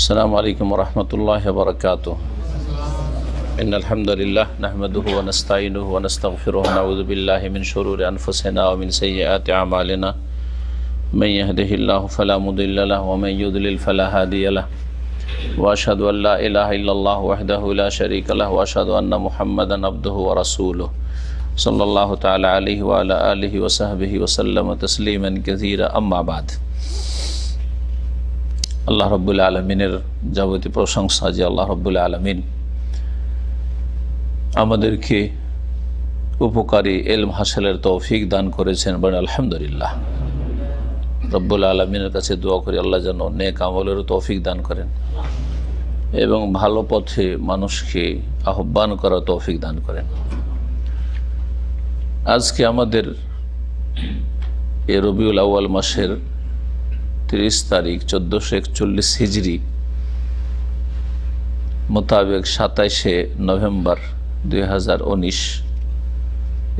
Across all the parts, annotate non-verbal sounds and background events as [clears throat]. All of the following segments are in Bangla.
السلام علیکم ورحمت اللہ وبرکاتہ ان الحمدللہ نحمده ونستعینه ونستغفره نعوذ باللہ من شرور انفسنا ومن سیئات عمالنا من یهده اللہ فلا مضل لہ ومن یدلل فلا حادی لہ واشہدو ان لا الہ الا اللہ وحده لا شریک لہ واشہدو ان محمد عبده ورسوله صلی اللہ تعالی علیہ وعلا آلہ وصحبہ وسلم تسلیما کثیرا اما بعد আল্লাহ রব্বুল্লা আলমিনের যাবতীয় প্রশংসা যে আল্লাহ রব্বুল্লা আলমিন আমাদেরকে উপকারী এলম হাসেলের তৌফিক দান করেছেন বলে আলহামদুলিল্লাহ রব্বুল আলমিনের কাছে দোয়া করি আল্লাহ যেন নেক আমলেরও তৌফিক দান করেন এবং ভালো পথে মানুষকে আহ্বান করার তৌফিক দান করেন আজকে আমাদের এ রবিউল আউয়াল মাসের তিরিশ তারিখ চোদ্দোশো একচল্লিশ হিজড়ি মোতাবেক সাতাইশে নভেম্বর দুই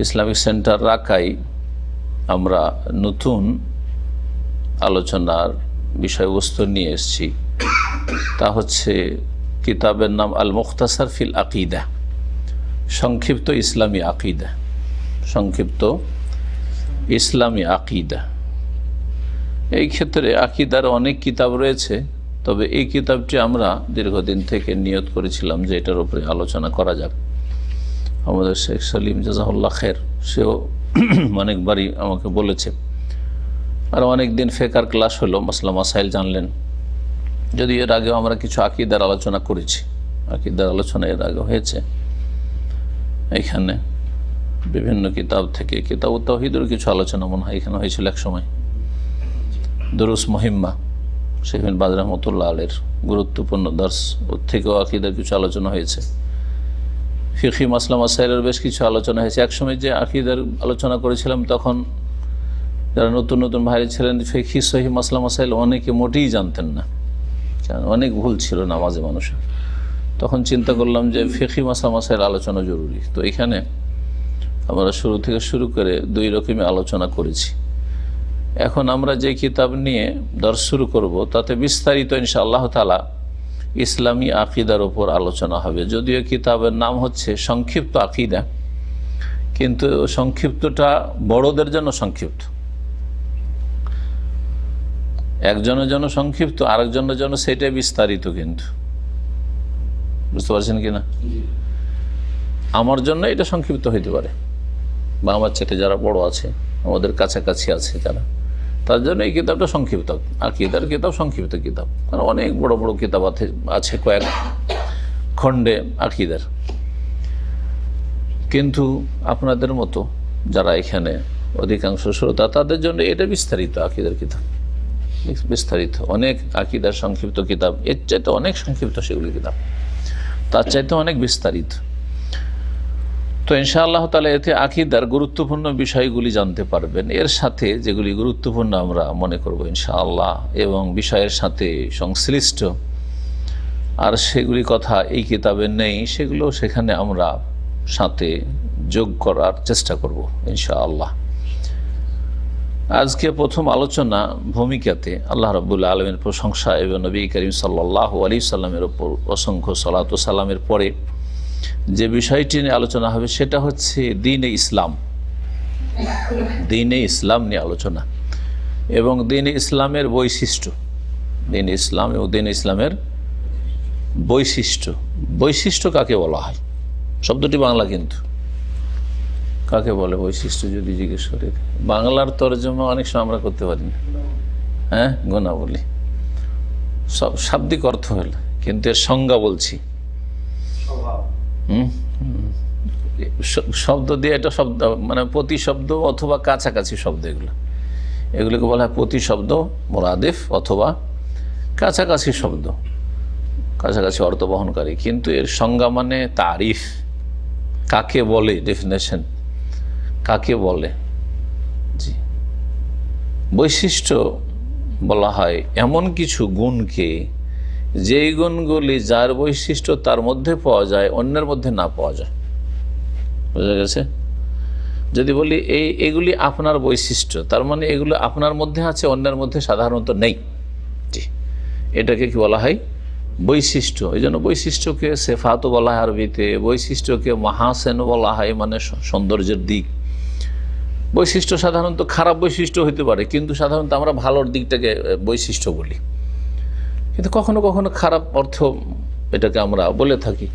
ইসলামিক সেন্টার রাকাই আমরা নতুন আলোচনার বিষয়বস্তু নিয়ে এসেছি তা হচ্ছে কিতাবের নাম আল মুখতাসার ফিল আকিদা সংক্ষিপ্ত ইসলামী আকিদা সংক্ষিপ্ত ইসলামী আকিদা এই ক্ষেত্রে আকিদার অনেক কিতাব রয়েছে তবে এই কিতাবটি আমরা দীর্ঘদিন থেকে নিয়ত করেছিলাম যে এটার উপরে আলোচনা করা যাক আমাদের শেখ সালিম জাজাহুল্লাহ খের সেও [clears throat] অনেকবারই আমাকে বলেছে আর অনেক দিন ফেকার ক্লাস হলো মাসলা মাসাইল জানলেন যদি এর আগেও আমরা কিছু আকিদার আলোচনা করেছি আকিদার আলোচনা এর আগে হয়েছে এখানে বিভিন্ন কিতাব থেকে কিতাব তাহিদুর কিছু আলোচনা মনে হয় এখানে হয়েছিল এক সময় দরুস মহিম্মা শেখিন বাদ রহমতুল্লাহ আলের গুরুত্বপূর্ণ দর্শ ওর থেকেও আকিদার কিছু আলোচনা হয়েছে ফিখি মাসলাম আসাইলের বেশ কিছু আলোচনা হয়েছে একসময় যে আকিদার আলোচনা করেছিলাম তখন যারা নতুন নতুন ভাই ছিলেন ফিখি সহি মাসলাম আসাইল অনেকে মোটেই জানতেন না অনেক ভুল ছিল নামাজে মানুষের তখন চিন্তা করলাম যে ফিখি মাসলাম আসাইল আলোচনা জরুরি তো এখানে আমরা শুরু থেকে শুরু করে দুই রকমের আলোচনা করেছি এখন আমরা যে কিতাব নিয়ে দর শুরু করব তাতে বিস্তারিত ইনশা আল্লাহ তালা ইসলামী আকিদার ওপর আলোচনা হবে যদিও কিতাবের নাম হচ্ছে সংক্ষিপ্ত আকিদা কিন্তু সংক্ষিপ্তটা বড়দের জন্য সংক্ষিপ্ত একজনের জন্য সংক্ষিপ্ত আরেকজনের জন্য সেটাই বিস্তারিত কিন্তু বুঝতে পারছেন কি না আমার জন্য এটা সংক্ষিপ্ত হইতে পারে বা আমার ছেলে যারা বড় আছে আমাদের কাছাকাছি আছে যারা তার জন্য এই কিতাবটা সংক্ষিপ্ত আর কিতার কিতাব সংক্ষিপ্ত কিতাব মানে অনেক বড় বড় কিতাব আছে আছে কয়েক খণ্ডে আকিদার কিন্তু আপনাদের মতো যারা এখানে অধিকাংশ শ্রোতা তাদের জন্য এটা বিস্তারিত আকিদার কিতাব বিস্তারিত অনেক আকিদার সংক্ষিপ্ত কিতাব এর চাইতে অনেক সংক্ষিপ্ত সেগুলি কিতাব তার চাইতে অনেক বিস্তারিত তো ইনশাআল্লাহ তালা এতে আকিদার গুরুত্বপূর্ণ বিষয়গুলি জানতে পারবেন এর সাথে যেগুলি গুরুত্বপূর্ণ আমরা মনে করব ইনশাআল্লাহ এবং বিষয়ের সাথে সংশ্লিষ্ট আর সেগুলি কথা এই কিতাবে নেই সেগুলো সেখানে আমরা সাথে যোগ করার চেষ্টা করব ইনশাআল্লাহ আজকে প্রথম আলোচনা ভূমিকাতে আল্লাহ রবুল্লা আলমের প্রশংসা এবং নবী করিম সাল্লাহ আলী সাল্লামের ওপর অসংখ্য সালাত সালামের পরে যে বিষয়টি নিয়ে আলোচনা হবে সেটা হচ্ছে দিনে ইসলাম দিনে ইসলাম নিয়ে আলোচনা এবং দিন ইসলামের বৈশিষ্ট্য দিন ইসলাম এবং দিন ইসলামের বৈশিষ্ট্য বৈশিষ্ট্য কাকে বলা হয় শব্দটি বাংলা কিন্তু কাকে বলে বৈশিষ্ট্য যদি জিজ্ঞেস করি বাংলার তর্জমা অনেক সময় আমরা করতে পারি না হ্যাঁ গুণাবলী সব শাব্দিক অর্থ হল কিন্তু এর সংজ্ঞা বলছি শব্দ দিয়ে এটা শব্দ মানে প্রতিশব্দ অথবা কাছাকাছি শব্দ এগুলো এগুলোকে বলা হয় প্রতিশব্দ মোরাদিফ অথবা কাছাকাছি শব্দ কাছাকাছি অর্থ বহনকারী কিন্তু এর সংজ্ঞা মানে তারিফ কাকে বলে ডেফিনেশন কাকে বলে জি বৈশিষ্ট্য বলা হয় এমন কিছু গুণকে যেই গুণগুলি যার বৈশিষ্ট্য তার মধ্যে পাওয়া যায় অন্যের মধ্যে না পাওয়া যায় বোঝা গেছে যদি বলি এই এগুলি আপনার বৈশিষ্ট্য তার মানে এগুলো আপনার মধ্যে আছে অন্যের মধ্যে সাধারণত নেই এটাকে কি বলা হয় বৈশিষ্ট্য এই জন্য বৈশিষ্ট্যকে সেফাতও বলা হয় আরবিতে বৈশিষ্ট্যকে মহাসেনও বলা হয় মানে সৌন্দর্যের দিক বৈশিষ্ট্য সাধারণত খারাপ বৈশিষ্ট্য হইতে পারে কিন্তু সাধারণত আমরা ভালোর দিকটাকে বৈশিষ্ট্য বলি কিন্তু কখনো কখনো খারাপ অর্থ এটাকে আমরা বলে থাকি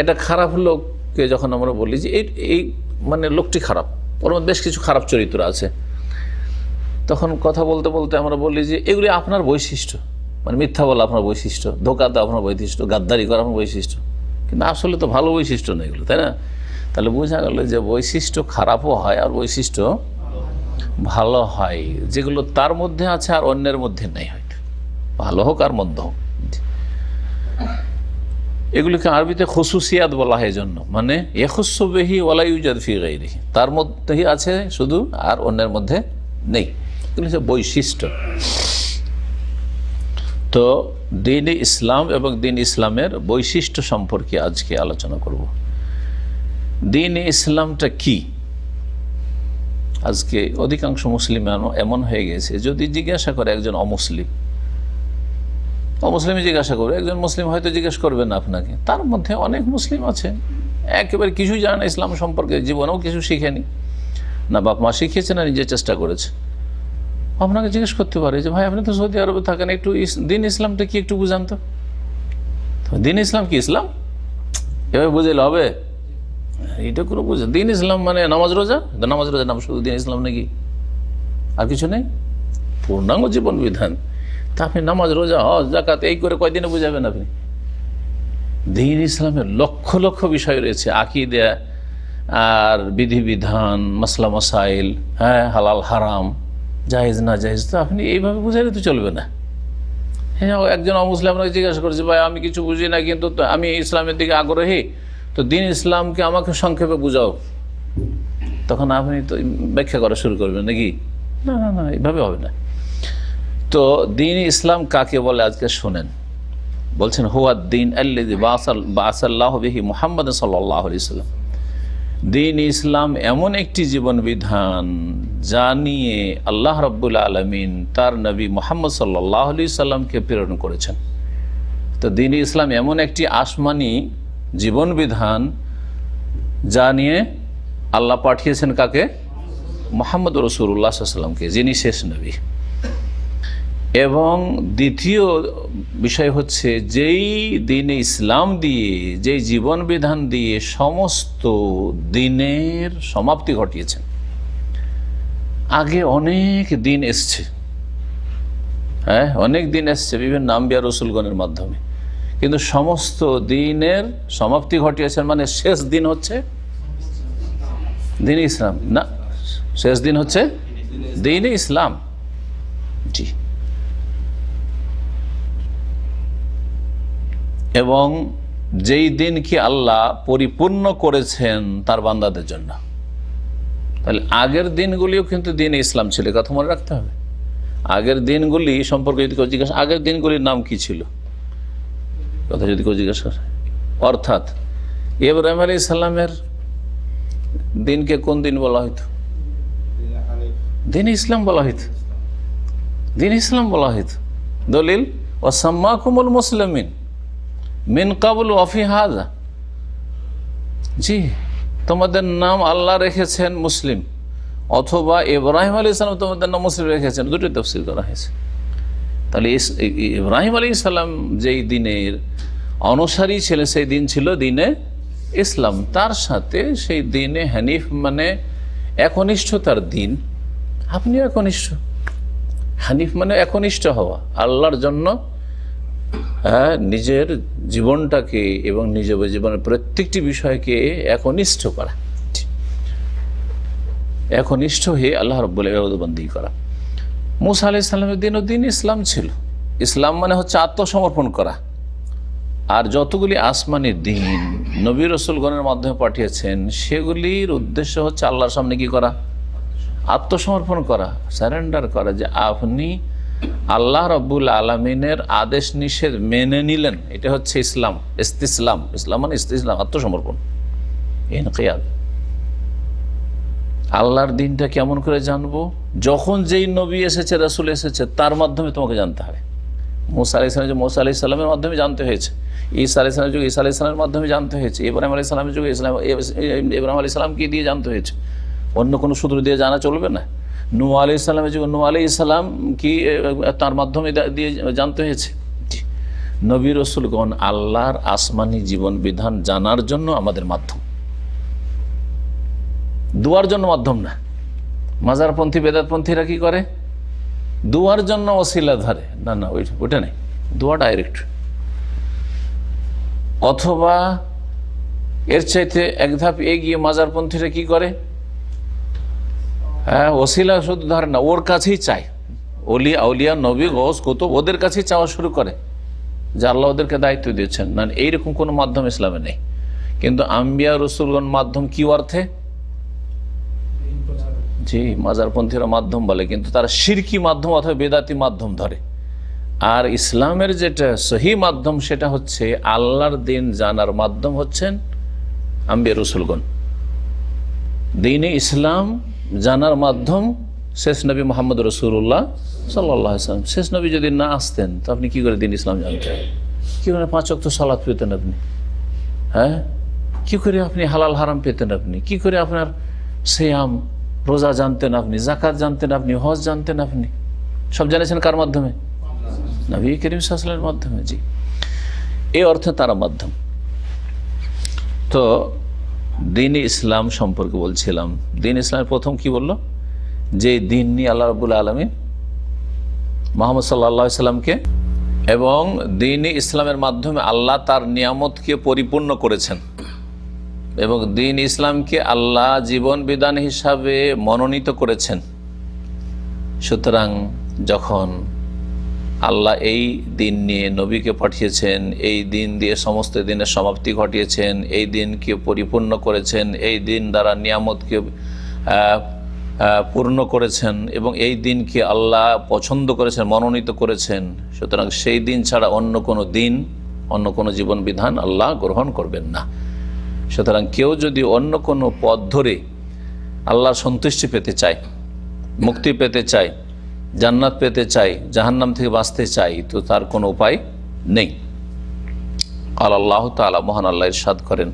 এটা খারাপ লোককে যখন আমরা বলি যে এই এই মানে লোকটি খারাপ ওর মধ্যে বেশ কিছু খারাপ চরিত্র আছে তখন কথা বলতে বলতে আমরা বলি যে এগুলি আপনার বৈশিষ্ট্য মানে মিথ্যা বলা আপনার বৈশিষ্ট্য ধোকা দেওয়া আপনার বৈশিষ্ট্য গাদ্দারি করা আপনার বৈশিষ্ট্য কিন্তু আসলে তো ভালো বৈশিষ্ট্য নেই এগুলো তাই না তাহলে বোঝা গেল যে বৈশিষ্ট্য খারাপও হয় আর বৈশিষ্ট্য ভালো হয় যেগুলো তার মধ্যে আছে আর অন্যের মধ্যে নেই হয় ভালো হোক আর মধ্য হোক এগুলিকে আরবিতে খসুসিয়াত বলা হয় জন্য মানে এহসবেহি ওলাইজাদ ফি তার মধ্যেই আছে শুধু আর অন্যের মধ্যে নেই এগুলি হচ্ছে বৈশিষ্ট্য তো দিন ইসলাম এবং দিন ইসলামের বৈশিষ্ট্য সম্পর্কে আজকে আলোচনা করব দিন ইসলামটা কি আজকে অধিকাংশ মুসলিম এমন হয়ে গেছে যদি জিজ্ঞাসা করে একজন অমুসলিম অমুসলিম জিজ্ঞাসা করবে একজন মুসলিম হয়তো জিজ্ঞেস করবে না আপনাকে তার মধ্যে অনেক মুসলিম আছে একেবারে কিছুই জানে না ইসলাম সম্পর্কে জীবনেও কিছু শিখেনি না বাপ মা শিখিয়েছে না নিজে চেষ্টা করেছে আপনাকে জিজ্ঞেস করতে পারে যে ভাই আপনি তো সৌদি আরবে থাকেন একটু দিন ইসলামটা কি একটু বুঝান তো দিন ইসলাম কি ইসলাম এভাবে বুঝলে হবে এটা কোনো বুঝে দিন ইসলাম মানে নামাজ রোজা নামাজ রোজা নাম শুধু দিন ইসলাম নাকি আর কিছু নেই পূর্ণাঙ্গ জীবন বিধান তা আপনি নামাজ রোজা হজ জাকাত এই করে কয়দিনে বুঝাবেন আপনি দিন ইসলামের লক্ষ লক্ষ বিষয় রয়েছে আকিদা আর বিধিবিধান মাসলা মাসাইল হ্যাঁ হালাল হারাম জাহেজ না জাহেজ তো আপনি এইভাবে বুঝাইলে তো চলবে না হ্যাঁ একজন অমুসলিম আপনাকে জিজ্ঞাসা করছে ভাই আমি কিছু বুঝি না কিন্তু আমি ইসলামের দিকে আগ্রহী তো দিন ইসলামকে আমাকে সংক্ষেপে বুঝাও তখন আপনি তো ব্যাখ্যা করা শুরু করবেন নাকি না না না এইভাবে হবে না তো দিন ইসলাম কাকে বলে আজকে শোনেন বলছেন হুয়া দিন আল্লাহবিহি মোহাম্মদ সাল্লাহ আলি সাল্লাম দিন ইসলাম এমন একটি জীবন বিধান যা নিয়ে আল্লাহ রব্বুল আলমিন তার নবী মোহাম্মদ সাল্লাহ আলি সাল্লামকে প্রেরণ করেছেন তো দিন ইসলাম এমন একটি আসমানি জীবন বিধান যা নিয়ে আল্লাহ পাঠিয়েছেন কাকে মোহাম্মদ রসুল্লাহ সাল্লামকে যিনি শেষ নবী এবং দ্বিতীয় বিষয় হচ্ছে যেই দিনে ইসলাম দিয়ে যেই জীবন বিধান দিয়ে সমস্ত দিনের সমাপ্তি ঘটিয়েছেন আগে অনেক দিন এসছে হ্যাঁ অনেক দিন এসছে বিভিন্ন নাম্বিয়া রসুলগণের মাধ্যমে কিন্তু সমস্ত দিনের সমাপ্তি ঘটিয়েছেন মানে শেষ দিন হচ্ছে দিন ইসলাম না শেষ দিন হচ্ছে দিন ইসলাম জি এবং যেই দিন কি আল্লাহ পরিপূর্ণ করেছেন তার বান্দাদের জন্য তাহলে আগের দিনগুলিও কিন্তু দিন ইসলাম ছিল কথা মনে রাখতে হবে আগের দিনগুলি সম্পর্কে যদি কেউ জিজ্ঞাসা আগের দিনগুলির নাম কি ছিল কথা যদি কেউ জিজ্ঞাসা করে অর্থাৎ ইব্রাহিম আলী ইসলামের দিনকে কোন দিন বলা হইত দিন ইসলাম বলা হইত দিন ইসলাম বলা হইত দলিল ওসাম্মা কুমুল মুসলামিন মিন কাবুল অফি হাজা জি তোমাদের নাম আল্লাহ রেখেছেন মুসলিম অথবা ইব্রাহিম আলী ইসলাম তোমাদের নাম মুসলিম রেখেছেন দুটোই তফসিল করা হয়েছে তাহলে ইব্রাহিম আলী ইসলাম যেই দিনের অনুসারী ছিলেন সেই দিন ছিল দিনে ইসলাম তার সাথে সেই দিনে হানিফ মানে একনিষ্ঠতার দিন আপনিও একনিষ্ঠ হানিফ মানে একনিষ্ঠ হওয়া আল্লাহর জন্য হ্যাঁ নিজের জীবনটাকে এবং নিজের জীবনের প্রত্যেকটি বিষয়কে একনিষ্ঠ করা একনিষ্ঠ হয়ে আল্লাহ রব্বুল্লাহবন্দি করা মুসা আলি ইসলামের দিনও দিন ইসলাম ছিল ইসলাম মানে হচ্ছে আত্মসমর্পণ করা আর যতগুলি আসমানি দিন নবী রসুলগণের মাধ্যমে পাঠিয়েছেন সেগুলির উদ্দেশ্য হচ্ছে আল্লাহর সামনে কি করা আত্মসমর্পণ করা স্যারেন্ডার করা যে আপনি আল্লাহ রব্বুল আলমিনের আদেশ নিষেধ মেনে নিলেন এটা হচ্ছে ইসলাম ইস্তিসলাম ইসলাম মানে ইস্তিসলাম আত্মসমর্পণ ইনকিয়াদ আল্লাহর দিনটা কেমন করে জানবো যখন যেই নবী এসেছে রাসুল এসেছে তার মাধ্যমে তোমাকে জানতে হবে মোসা আলি ইসলামের যুগ মোসা আলি ইসলামের মাধ্যমে জানতে হয়েছে ঈসা আলি ইসলামের যুগ ঈসা আলি ইসলামের মাধ্যমে জানতে হয়েছে ইব্রাহিম আলি ইসলামের যুগ ইসলাম ইব্রাহিম আলি ইসলামকে দিয়ে জানতে হয়েছে অন্য কোনো সূত্র দিয়ে জানা চলবে না নু আলি ইসলামের যুগ নু আলি ইসলাম কি তার মাধ্যমে দিয়ে জানতে হয়েছে নবী রসুলগণ আল্লাহর আসমানি জীবন বিধান জানার জন্য আমাদের মাধ্যম দুয়ার জন্য মাধ্যম না মাজারপন্থী বেদারপন্থীরা কি করে দুয়ার জন্য অশিলা ধরে না না ওইটা নেই দুয়া ডাইরেক্ট অথবা এর চাইতে এক ধাপ এগিয়ে মাজারপন্থীরা কি করে হ্যাঁ ওসিলা শুধু ধরে না ওর কাছেই চায় অলি আউলিয়া নবী গোস কুতুব ওদের কাছেই চাওয়া শুরু করে যা আল্লাহ ওদেরকে দায়িত্ব দিয়েছেন না মানে এইরকম কোনো মাধ্যম ইসলামে নেই কিন্তু আম্বিয়া রসুলগণ মাধ্যম কি অর্থে জি মাজারপন্থীরা মাধ্যম বলে কিন্তু তারা সিরকি মাধ্যম অথবা বেদাতি মাধ্যম ধরে আর ইসলামের যেটা সহি মাধ্যম সেটা হচ্ছে আল্লাহর দিন জানার মাধ্যম হচ্ছেন আম্বিয়া রসুলগণ দিনে ইসলাম জানার মাধ্যম শেষ নবী মোহাম্মদ রসুল্লাহ সাল্লাহ সাল্লাম শেষ নবী যদি না আসতেন তো আপনি কী করে দিন ইসলাম জানতেন কী করে পাঁচ অক্ত সালাদ পেতেন আপনি হ্যাঁ কী করে আপনি হালাল হারাম পেতেন আপনি কী করে আপনার শ্যাম রোজা জানতেন আপনি জাকাত জানতেন আপনি হজ জানতেন আপনি সব জানিয়েছেন কার মাধ্যমে নবী করিম সাহসালের মাধ্যমে জি এই অর্থে তারা মাধ্যম তো দিন ইসলাম সম্পর্কে বলছিলাম দিন ইসলামের প্রথম কি বলল যে দিন নিয়ে আল্লাহ রবুল আলমী মোহাম্মদ সাল্লা সাল্লামকে এবং দিন ইসলামের মাধ্যমে আল্লাহ তার নিয়ামতকে পরিপূর্ণ করেছেন এবং দিন ইসলামকে আল্লাহ জীবন বিধান হিসাবে মনোনীত করেছেন সুতরাং যখন আল্লাহ এই দিন নিয়ে নবীকে পাঠিয়েছেন এই দিন দিয়ে সমস্ত দিনের সমাপ্তি ঘটিয়েছেন এই দিনকে পরিপূর্ণ করেছেন এই দিন দ্বারা নিয়ামতকে পূর্ণ করেছেন এবং এই দিনকে আল্লাহ পছন্দ করেছেন মনোনীত করেছেন সুতরাং সেই দিন ছাড়া অন্য কোনো দিন অন্য কোনো জীবন বিধান আল্লাহ গ্রহণ করবেন না সুতরাং কেউ যদি অন্য কোনো পথ ধরে আল্লাহর সন্তুষ্টি পেতে চায় মুক্তি পেতে চায় জান্নাত পেতে চাই জাহান্নাম থেকে বাঁচতে চাই তো তার কোনো উপায় নেই আল্লাহ তালা মহান আল্লাহ ইরশাদ করেন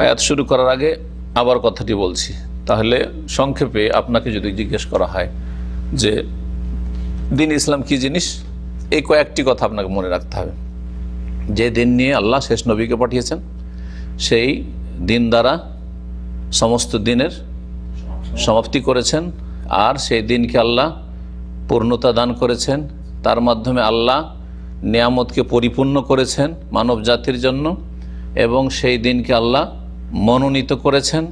আয়াত শুরু করার আগে আবার কথাটি বলছি তাহলে সংক্ষেপে আপনাকে যদি জিজ্ঞেস করা হয় যে দিন ইসলাম কি জিনিস এই কয়েকটি কথা আপনাকে মনে রাখতে হবে যে দিন নিয়ে আল্লাহ শেষ নবীকে পাঠিয়েছেন সেই দিন দ্বারা সমস্ত দিনের সমাপ্তি করেছেন আর সেই দিনকে আল্লাহ পূর্ণতা দান করেছেন তার মাধ্যমে আল্লাহ নিয়ামতকে পরিপূর্ণ করেছেন মানব জাতির জন্য এবং সেই দিনকে আল্লাহ মনোনীত করেছেন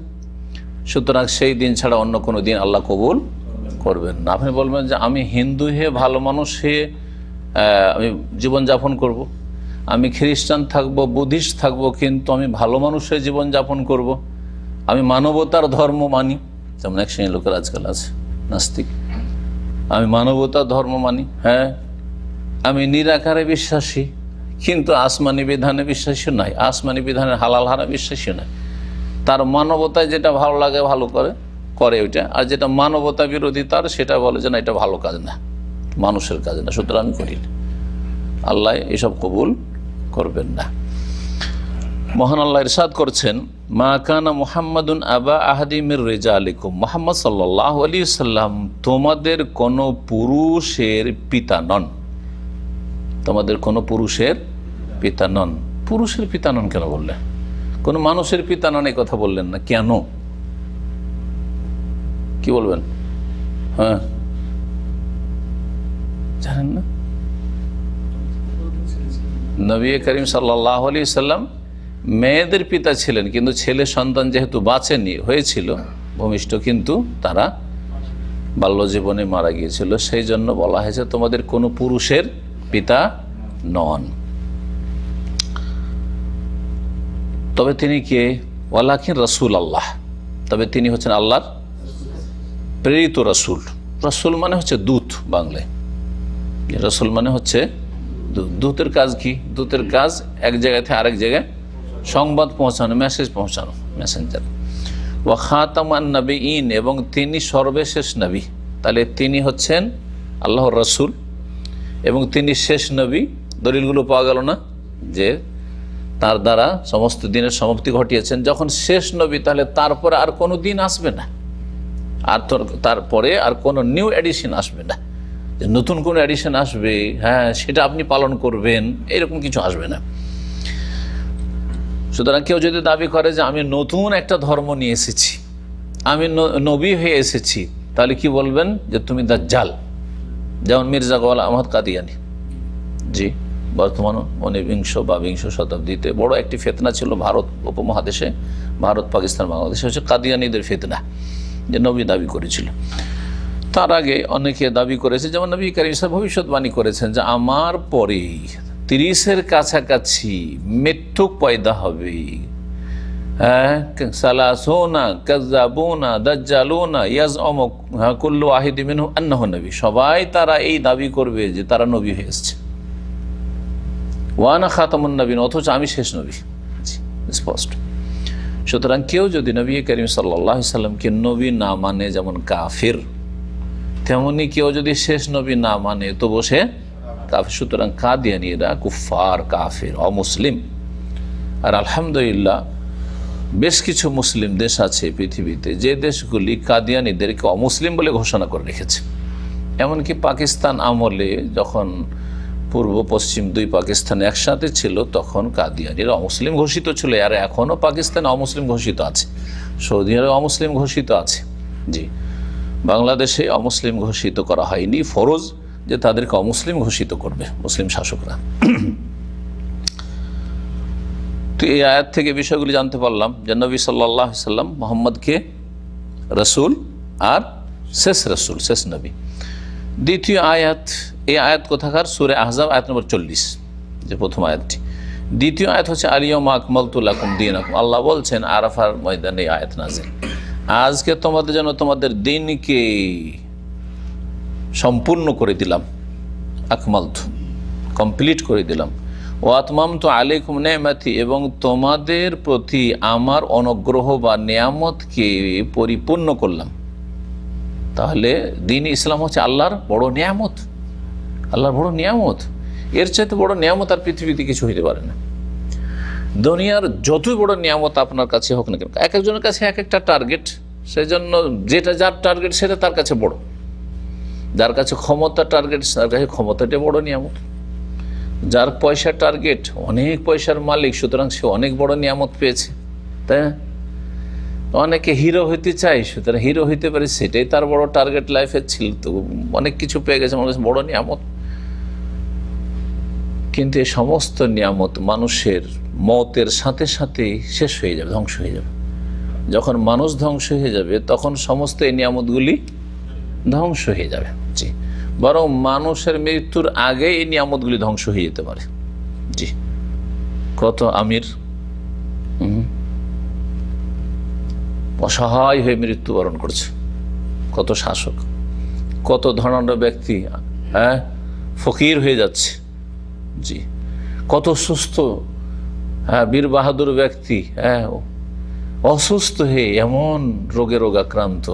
সুতরাং সেই দিন ছাড়া অন্য কোনো দিন আল্লাহ কবুল করবেন না আপনি বলবেন যে আমি হিন্দু হয়ে ভালো মানুষ হয়ে আমি জীবনযাপন করব। আমি খ্রিস্টান থাকব বুদ্ধিস্ট থাকব কিন্তু আমি ভালো মানুষ হয়ে জীবনযাপন করব। আমি মানবতার ধর্ম মানি যেমন এক শ্রেণীর লোকের আজকাল আছে নাস্তিক আমি মানবতা ধর্ম মানি হ্যাঁ আমি নিরাকারে বিশ্বাসী কিন্তু আসমানি বিধানে বিশ্বাসী নয় আসমানি বিধানের হালাল হারা বিশ্বাসী নয় তার মানবতায় যেটা ভালো লাগে ভালো করে করে ওইটা আর যেটা মানবতা বিরোধী তার সেটা বলে যে না এটা ভালো কাজ না মানুষের কাজ না সুতরাং আমি করি না আল্লাহ এসব কবুল করবেন না মহান আল্লাহ ইরশাদ করছেন মা কানা মোহাম্মদুন আবা আহাদিমের রেজা আলিকুম মোহাম্মদ সাল্লাহ আলী সাল্লাম তোমাদের কোনো পুরুষের পিতা নন তোমাদের কোনো পুরুষের পিতা নন পুরুষের পিতা নন কেন বললেন কোনো মানুষের পিতা নন এই কথা বললেন না কেন কি বলবেন হ্যাঁ জানেন না নবী করিম সাল্লাহ আলি সাল্লাম মেয়েদের পিতা ছিলেন কিন্তু ছেলে সন্তান যেহেতু বাঁচেনি হয়েছিল ভূমিষ্ঠ কিন্তু তারা বাল্য জীবনে মারা গিয়েছিল সেই জন্য বলা হয়েছে তোমাদের কোনো পুরুষের পিতা নন তবে তিনি কে ওয়ালাখিন রসুল আল্লাহ তবে তিনি হচ্ছেন আল্লাহর প্রেরিত রসুল রসুল মানে হচ্ছে দূত বাংলায় রসুল মানে হচ্ছে দূতের কাজ কি দূতের কাজ এক জায়গা থেকে আরেক জায়গায় সংবাদ পৌঁছানো মেসেজ পৌঁছানো মেসেঞ্জার ও খাতামান নবী ইন এবং তিনি সর্বশেষ নবী তাহলে তিনি হচ্ছেন আল্লাহ রসুল এবং তিনি শেষ নবী দলিলগুলো পাওয়া গেল না যে তার দ্বারা সমস্ত দিনের সমাপ্তি ঘটিয়েছেন যখন শেষ নবী তাহলে তারপরে আর কোনো দিন আসবে না আর তোর তারপরে আর কোনো নিউ এডিশন আসবে না নতুন কোনো এডিশন আসবে হ্যাঁ সেটা আপনি পালন করবেন এরকম কিছু আসবে না সুতরাং কেউ যদি দাবি করে যে আমি নতুন একটা ধর্ম নিয়ে এসেছি আমি নবী হয়ে এসেছি তাহলে কি বলবেন যে তুমি দা জাল যেমন মির্জা গোয়াল আহমদ কাদিয়ানি জি বর্তমান উনিবিংশ বা বিংশ শতাব্দীতে বড় একটি ফেতনা ছিল ভারত উপমহাদেশে ভারত পাকিস্তান বাংলাদেশে হচ্ছে কাদিয়ানিদের ফেতনা যে নবী দাবি করেছিল তার আগে অনেকে দাবি করেছে যেমন নবী কারিম সাহেব ভবিষ্যৎবাণী করেছেন যে আমার পরেই তিরিশের কাছাকাছি মৃত্যু পয়দা হবে হ্যাঁ, সালাসোনা কাজাবোনা দাজ্জালোনা ইয়াজ অমক কুল্লু আহিদিমিন আন্নাহ নবী সবাই তারা এই দাবি করবে যে তারা নবী হয়ে এসছে ওয়ানা খাতামুন নবীন অথচ আমি শেষ নবী স্পষ্ট সুতরাং কেউ যদি নবী করিম সাল্লাহ সাল্লামকে নবী না মানে যেমন কাফির তেমনি কেউ যদি শেষ নবী না মানে তবু সে কাফের সুতরাং কাদিয়ানিরা কুফার কাফের অমুসলিম আর আলহামদুলিল্লাহ বেশ কিছু মুসলিম দেশ আছে পৃথিবীতে যে দেশগুলি কাদিয়ানিদেরকে অমুসলিম বলে ঘোষণা করে রেখেছে এমনকি পাকিস্তান আমলে যখন পূর্ব পশ্চিম দুই পাকিস্তান একসাথে ছিল তখন কাদিয়ানিরা অমুসলিম ঘোষিত ছিল আর এখনও পাকিস্তান অমুসলিম ঘোষিত আছে সৌদি আরব অমুসলিম ঘোষিত আছে জি বাংলাদেশে অমুসলিম ঘোষিত করা হয়নি ফরোজ যে তাদেরকে অমুসলিম ঘোষিত করবে মুসলিম শাসকরা তো এই আয়াত থেকে বিষয়গুলি জানতে পারলাম যে নবী সাল্লাহ সাল্লাম মোহাম্মদকে রসুল আর শেষ রসুল শেষ নবী দ্বিতীয় আয়াত এই আয়াত কোথাকার সুরে আহজাব আয়াত নম্বর চল্লিশ যে প্রথম আয়াতটি দ্বিতীয় আয়াত হচ্ছে আলিয়ম আকমল তুলাকুম দিন আকুম আল্লাহ বলছেন আরাফার ময়দানে আয়াত নাজেন আজকে তোমাদের জন্য তোমাদের দিনকে সম্পূর্ণ করে দিলাম আকমালত কমপ্লিট করে দিলাম ও আত্মাম তো আলেকুম নেমাতি এবং তোমাদের প্রতি আমার অনগ্রহ বা নিয়ামতকে পরিপূর্ণ করলাম তাহলে দিন ইসলাম হচ্ছে আল্লাহর বড় নিয়ামত আল্লাহর বড় নিয়ামত এর চাইতে বড় নিয়ামত আর পৃথিবীতে কিছু হইতে পারে না দুনিয়ার যতই বড় নিয়ামত আপনার কাছে হোক না কেন এক একজনের কাছে এক একটা টার্গেট সেজন্য যেটা যার টার্গেট সেটা তার কাছে বড় যার কাছে ক্ষমতা টার্গেট তার কাছে ক্ষমতাটা বড় নিয়ামত যার পয়সা টার্গেট অনেক পয়সার মালিক সুতরাং সে অনেক বড় নিয়ামত পেয়েছে তাই অনেকে হিরো হইতে চাই সুতরাং হিরো হইতে পারে সেটাই তার বড় টার্গেট লাইফে ছিল তো অনেক কিছু পেয়ে গেছে মানুষ বড় নিয়ামত কিন্তু এ সমস্ত নিয়ামত মানুষের মতের সাথে সাথে শেষ হয়ে যাবে ধ্বংস হয়ে যাবে যখন মানুষ ধ্বংস হয়ে যাবে তখন সমস্ত এই নিয়ামতগুলি ধ্বংস হয়ে যাবে হচ্ছে বরং মানুষের মৃত্যুর আগে এই নিয়ামতগুলি ধ্বংস হয়ে যেতে পারে জি কত আমির অসহায় হয়ে মৃত্যুবরণ করছে কত শাসক কত ধনাঢ্য ব্যক্তি হ্যাঁ ফকির হয়ে যাচ্ছে জি কত সুস্থ হ্যাঁ বীর বাহাদুর ব্যক্তি হ্যাঁ অসুস্থ হয়ে এমন রোগে রোগ আক্রান্ত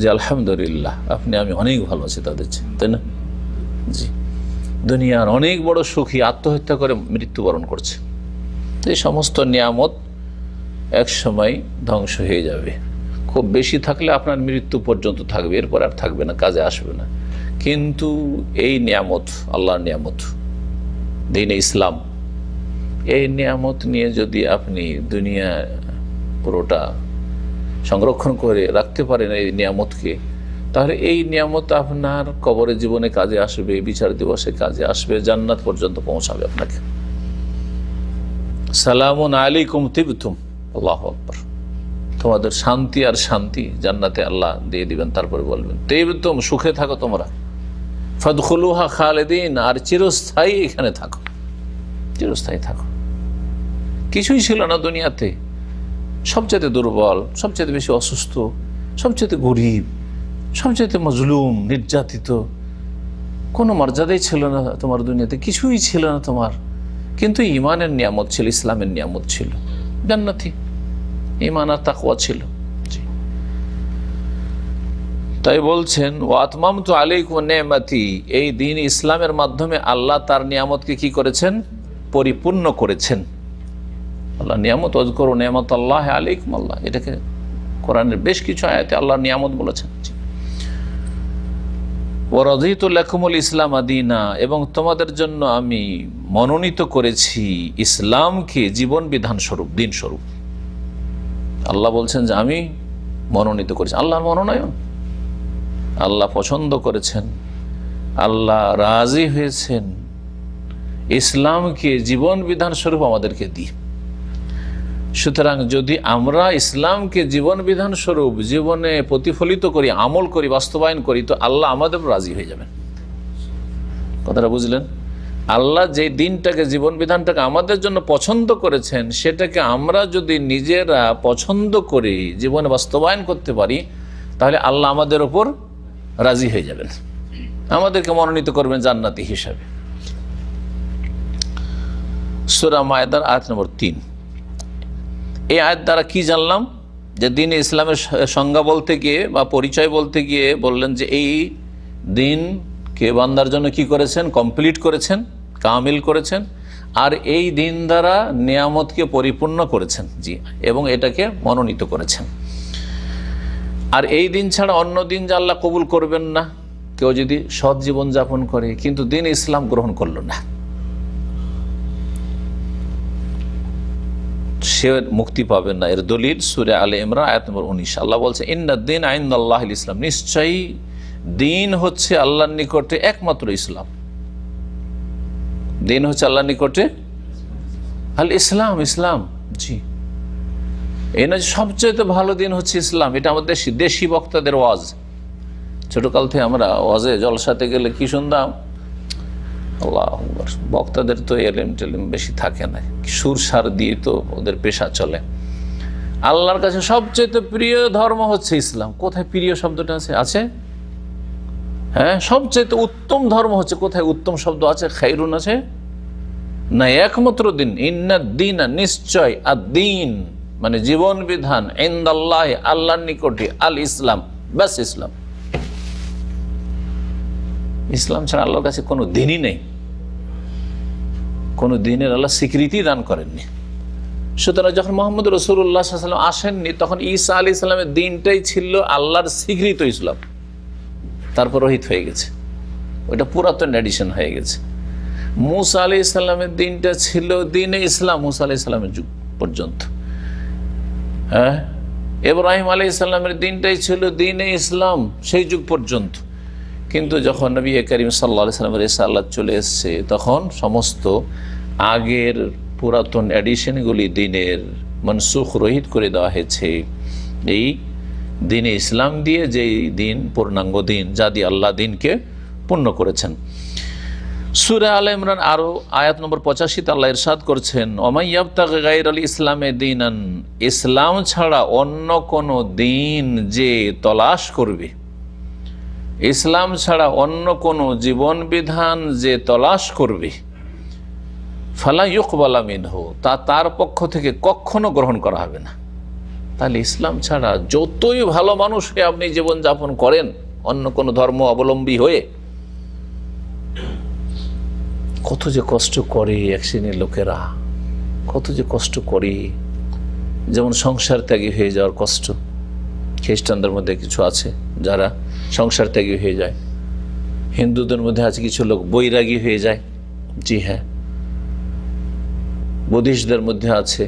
যে আলহামদুলিল্লাহ আপনি আমি অনেক ভালো আছি তাদের তাই না জি দুনিয়ার অনেক বড় সুখী আত্মহত্যা করে মৃত্যুবরণ করছে এই সমস্ত নিয়ামত সময় ধ্বংস হয়ে যাবে খুব বেশি থাকলে আপনার মৃত্যু পর্যন্ত থাকবে এরপর আর থাকবে না কাজে আসবে না কিন্তু এই নিয়ামত আল্লাহর নিয়ামত দিন ইসলাম এই নিয়ামত নিয়ে যদি আপনি দুনিয়া পুরোটা সংরক্ষণ করে রাখতে পারেন এই নিয়ামতকে তাহলে এই নিয়ামত আপনার কবরের জীবনে কাজে আসবে বিচার দিবসে কাজে আসবে জান্নাত পর্যন্ত পৌঁছাবে আপনাকে সালামুন আলাইকুম তিবতুম আল্লাহ আকবর তোমাদের শান্তি আর শান্তি জান্নাতে আল্লাহ দিয়ে দিবেন তারপরে বলবেন তেবতুম সুখে থাকো তোমরা ফদখলুহা খালেদিন আর চিরস্থায়ী এখানে থাকো চিরস্থায়ী থাকো কিছুই ছিল না দুনিয়াতে সবচেয়ে দুর্বল সবচেয়ে বেশি অসুস্থ সবচেয়ে গরিব সবচেয়ে মজলুম নির্যাতিত কোনো মর্যাদাই ছিল না তোমার দুনিয়াতে কিছুই ছিল না তোমার কিন্তু ইমানের নিয়ামত ছিল ইসলামের নিয়ামত ছিল জান্নাতি ইমান আর তাকুয়া ছিল তাই বলছেন ও আত্মাম তো আলিকু নেমাতি এই দিন ইসলামের মাধ্যমে আল্লাহ তার নিয়ামতকে কি করেছেন পরিপূর্ণ করেছেন আল্লাহ নিয়ামত অজকর নিয়ামত আল্লাহ আলিক আল্লাহ এটাকে কোরআনের বেশ কিছু আয়াতে আল্লাহ নিয়ামত বলেছেন ও লেখমুল ইসলাম আদিনা এবং তোমাদের জন্য আমি মনোনীত করেছি ইসলামকে জীবন বিধান স্বরূপ দিন স্বরূপ আল্লাহ বলছেন যে আমি মনোনীত করেছি আল্লাহর মনোনয়ন আল্লাহ পছন্দ করেছেন আল্লাহ রাজি হয়েছেন ইসলামকে জীবন বিধান স্বরূপ আমাদেরকে দিয়ে সুতরাং যদি আমরা ইসলামকে জীবন বিধান স্বরূপ জীবনে প্রতিফলিত করি আমল করি বাস্তবায়ন করি তো আল্লাহ আমাদের রাজি হয়ে যাবেন কথাটা বুঝলেন আল্লাহ যে দিনটাকে জীবন বিধানটাকে আমাদের জন্য পছন্দ করেছেন সেটাকে আমরা যদি নিজেরা পছন্দ করি জীবনে বাস্তবায়ন করতে পারি তাহলে আল্লাহ আমাদের ওপর রাজি হয়ে যাবেন আমাদেরকে মনোনীত করবেন জান্নাতি হিসাবে সুরা মায়দার আট নম্বর তিন এই আয়ের দ্বারা কি জানলাম যে দিন ইসলামের সংজ্ঞা বলতে গিয়ে বা পরিচয় বলতে গিয়ে বললেন যে এই দিন কে বান্দার জন্য কি করেছেন কমপ্লিট করেছেন কামিল করেছেন আর এই দিন দ্বারা নিয়ামতকে পরিপূর্ণ করেছেন জি এবং এটাকে মনোনীত করেছেন আর এই দিন ছাড়া অন্য দিন যে আল্লাহ কবুল করবেন না কেউ যদি সৎ জীবন যাপন করে কিন্তু দিন ইসলাম গ্রহণ করল না সে মুক্তি পাবে না এর দলিল সুরে আলে ইমরান আয়াত নম্বর উনিশ আল্লাহ বলছে ইন্নাদ্দিন আইন আল্লাহ ইসলাম নিশ্চয়ই দিন হচ্ছে আল্লাহর নিকটে একমাত্র ইসলাম দিন হচ্ছে আল্লাহর নিকটে আল ইসলাম ইসলাম জি এই না সবচেয়ে ভালো দিন হচ্ছে ইসলাম এটা আমাদের দেশি বক্তাদের ওয়াজ ছোটকাল থেকে আমরা ওয়াজে জলসাতে গেলে কি শুনতাম আল্লাহ বক্তাদের তো এলেম টেলেম বেশি থাকে না সুর সার দিয়ে তো ওদের পেশা চলে আল্লাহর কাছে সবচেয়ে প্রিয় ধর্ম হচ্ছে ইসলাম কোথায় প্রিয় শব্দটা আছে আছে হ্যাঁ সবচেয়ে উত্তম ধর্ম হচ্ছে কোথায় উত্তম শব্দ আছে খাইরুন আছে না একমাত্র দিন ইন্না দিন নিশ্চয় আর দিন মানে জীবন বিধান ইন্দাল্লাহ আল্লাহর নিকটে আল ইসলাম ব্যাস ইসলাম ইসলাম ছাড়া আল্লাহর কাছে কোনো দিনই নেই কোনো দিনের আল্লাহ স্বীকৃতি দান করেননি সুতরাং যখন মোহাম্মদ রসুল্লাহ সাল্লাম আসেননি তখন ঈসা আলী ইসলামের দিনটাই ছিল আল্লাহর স্বীকৃত ইসলাম তারপর রহিত হয়ে গেছে ওইটা পুরাতন অ্যাডিশন হয়ে গেছে মুসা আলি ইসলামের দিনটা ছিল দিনে ইসলাম মুসা আলি ইসলামের যুগ পর্যন্ত হ্যাঁ এব্রাহিম আলি ইসলামের দিনটাই ছিল দিনে ইসলাম সেই যুগ পর্যন্ত কিন্তু যখন নবী করিম সাল্লা সাল্লামের আল্লাহ চলে এসছে তখন সমস্ত আগের পুরাতন অ্যাডিশনগুলি দিনের মনসুখ রহিত করে দেওয়া হয়েছে এই দিনে ইসলাম দিয়ে যেই দিন পূর্ণাঙ্গ দিন যা দিয়ে আল্লাহ দিনকে পূর্ণ করেছেন সুরে আল ইমরান আরও আয়াত নম্বর পঁচাশিতে আল্লাহ ইরশাদ করছেন অমাইয়াবতাক গাইর আলী ইসলামে দিন ইসলাম ছাড়া অন্য কোনো দিন যে তলাশ করবে ইসলাম ছাড়া অন্য কোনো জীবন বিধান যে তলাশ করবে ফালা ইকবালা মিনহ তা তার পক্ষ থেকে কখনো গ্রহণ করা হবে না তাহলে ইসলাম ছাড়া যতই ভালো মানুষ হয়ে আপনি জীবনযাপন করেন অন্য কোনো ধর্ম অবলম্বী হয়ে কত যে কষ্ট করে এক শ্রেণীর লোকেরা কত যে কষ্ট করে যেমন সংসার ত্যাগী হয়ে যাওয়ার কষ্ট খ্রিস্টানদের মধ্যে কিছু আছে যারা সংসার ত্যাগী হয়ে যায় হিন্দুদের মধ্যে আছে কিছু লোক বৈরাগী হয়ে যায় জি হ্যাঁ বুদ্ধিস্টদের মধ্যে আছে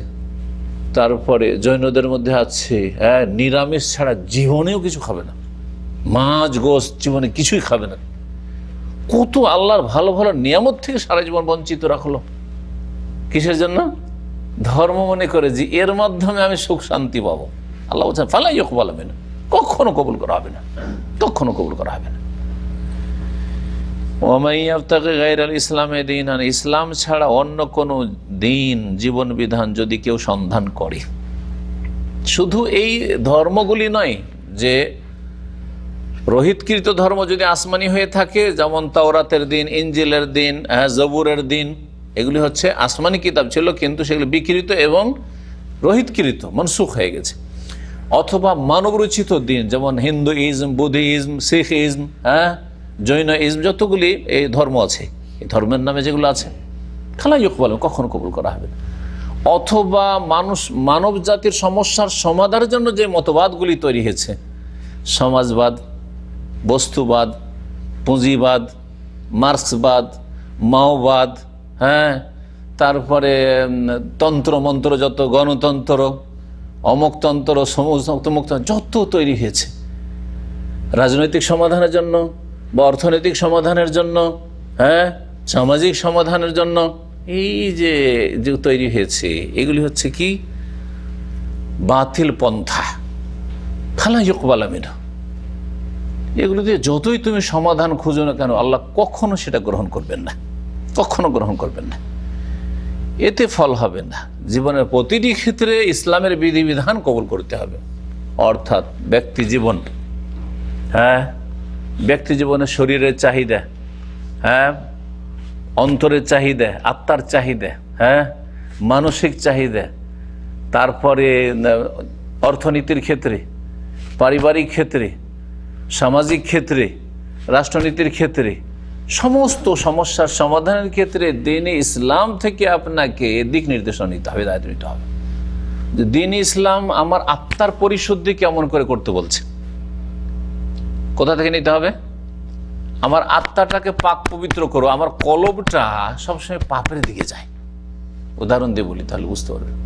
তারপরে জৈনদের মধ্যে আছে হ্যাঁ নিরামিষ ছাড়া জীবনেও কিছু খাবে না মাছ গোস জীবনে কিছুই খাবে না কত আল্লাহর ভালো ভালো নিয়ামত থেকে সারা জীবন বঞ্চিত রাখলো কিসের জন্য ধর্ম মনে করে যে এর মাধ্যমে আমি সুখ শান্তি পাবো আল্লাহ বলছেন ফালাই ইকবাল হবে না কখনো কবুল করা হবে না কখনো কবুল করা হবে না ইসলামে দিন আর ইসলাম ছাড়া অন্য কোনো দিন জীবন বিধান যদি কেউ সন্ধান করে শুধু এই ধর্মগুলি নয় যে রোহিতকৃত ধর্ম যদি আসমানি হয়ে থাকে যেমন তাওরাতের দিন ইঞ্জিলের দিন হ্যাঁ, জবুরের দিন এগুলি হচ্ছে আসমানি কিতাব ছিল কিন্তু সেগুলি বিকৃত এবং রোহিতকৃত মনসুখ হয়ে গেছে অথবা মানবরচিত দিন যেমন হিন্দুইজম বুদ্ধিজম শিখ ইজম হ্যাঁ জৈন ইজম যতগুলি এই ধর্ম আছে এই ধর্মের নামে যেগুলো আছে খালাই ইকবাল কখনো কবুল করা হবে অথবা মানুষ মানব জাতির সমস্যার সমাধানের জন্য যে মতবাদগুলি তৈরি হয়েছে সমাজবাদ বস্তুবাদ পুঁজিবাদ মার্ক্সবাদ মাওবাদ হ্যাঁ তারপরে তন্ত্রমন্ত্র যত গণতন্ত্র অমুকতন্ত্র সমুক্ত যত তৈরি হয়েছে রাজনৈতিক সমাধানের জন্য বা অর্থনৈতিক সমাধানের জন্য হ্যাঁ সামাজিক সমাধানের জন্য এই যে তৈরি হয়েছে এগুলি হচ্ছে কি বাতিল পন্থা ফালা ইকবালামিন এগুলো দিয়ে যতই তুমি সমাধান খুঁজো না কেন আল্লাহ কখনো সেটা গ্রহণ করবেন না কখনো গ্রহণ করবেন না এতে ফল হবে না জীবনের প্রতিটি ক্ষেত্রে ইসলামের বিধিবিধান কবুল করতে হবে অর্থাৎ ব্যক্তি জীবন হ্যাঁ ব্যক্তি জীবনে শরীরের চাহিদা হ্যাঁ অন্তরের চাহিদা আত্মার চাহিদা হ্যাঁ মানসিক চাহিদা তারপরে অর্থনীতির ক্ষেত্রে পারিবারিক ক্ষেত্রে সামাজিক ক্ষেত্রে রাষ্ট্রনীতির ক্ষেত্রে সমস্ত সমস্যার সমাধানের ক্ষেত্রে দিনে ইসলাম থেকে আপনাকে দিক নির্দেশনা নিতে হবে দায়িত্ব নিতে হবে যে দিন ইসলাম আমার আত্মার পরিশুদ্ধি কেমন করে করতে বলছে কোথা থেকে নিতে হবে আমার আত্মাটাকে পাক পবিত্র করো আমার কলবটা সবসময় পাপের দিকে যায় উদাহরণ দিয়ে বলি তাহলে বুঝতে পারবেন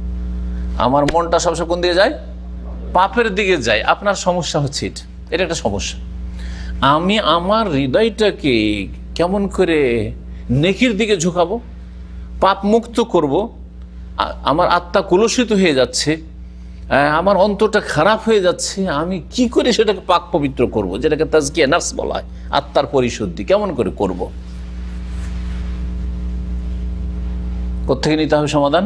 আমার মনটা সবসময় কোন দিকে যায় পাপের দিকে যায় আপনার সমস্যা হচ্ছে এটা এটা একটা সমস্যা আমি আমার হৃদয়টাকে কেমন করে নেকির দিকে ঝুঁকাবো পাপ মুক্ত করব আমার আত্মা কলুষিত হয়ে যাচ্ছে আমার অন্তরটা খারাপ হয়ে যাচ্ছে আমি কি করে সেটাকে পাক পবিত্র করব। যেটাকে তাজকিয়া নার্স বলা হয় আত্মার পরিশুদ্ধি কেমন করে করব। কোথেকে নিতে হবে সমাধান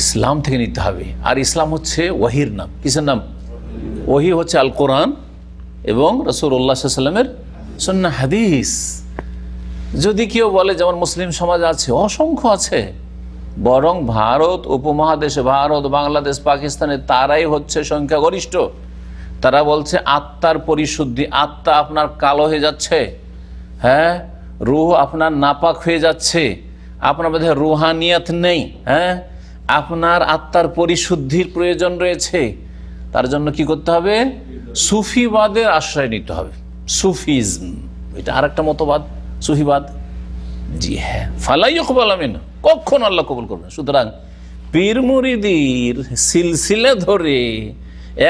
ইসলাম থেকে নিতে হবে আর ইসলাম হচ্ছে ওয়াহির নাম কিসের নাম ওহি হচ্ছে আল কোরআন এবং রসুল সাল্লামের সন্না হাদিস যদি কেউ বলে যেমন মুসলিম সমাজ আছে অসংখ্য আছে বরং ভারত উপমহাদেশে ভারত বাংলাদেশ পাকিস্তানে তারাই হচ্ছে সংখ্যাগরিষ্ঠ তারা বলছে আত্মার পরিশুদ্ধি আত্মা আপনার কালো হয়ে যাচ্ছে হ্যাঁ রুহ আপনার নাপাক হয়ে যাচ্ছে আপনার মধ্যে রুহানিয়াত নেই হ্যাঁ আপনার আত্মার পরিশুদ্ধির প্রয়োজন রয়েছে তার জন্য কি করতে হবে সুফিবাদের আশ্রয় নিতে হবে সুফিজম এটা আর একটা মতবাদ সুফিবাদ জি হ্যাঁ ফালাই কবাল আমিন কখন আল্লাহ কবুল করবেন সুতরাং পীর মুরিদির সিলসিলা ধরে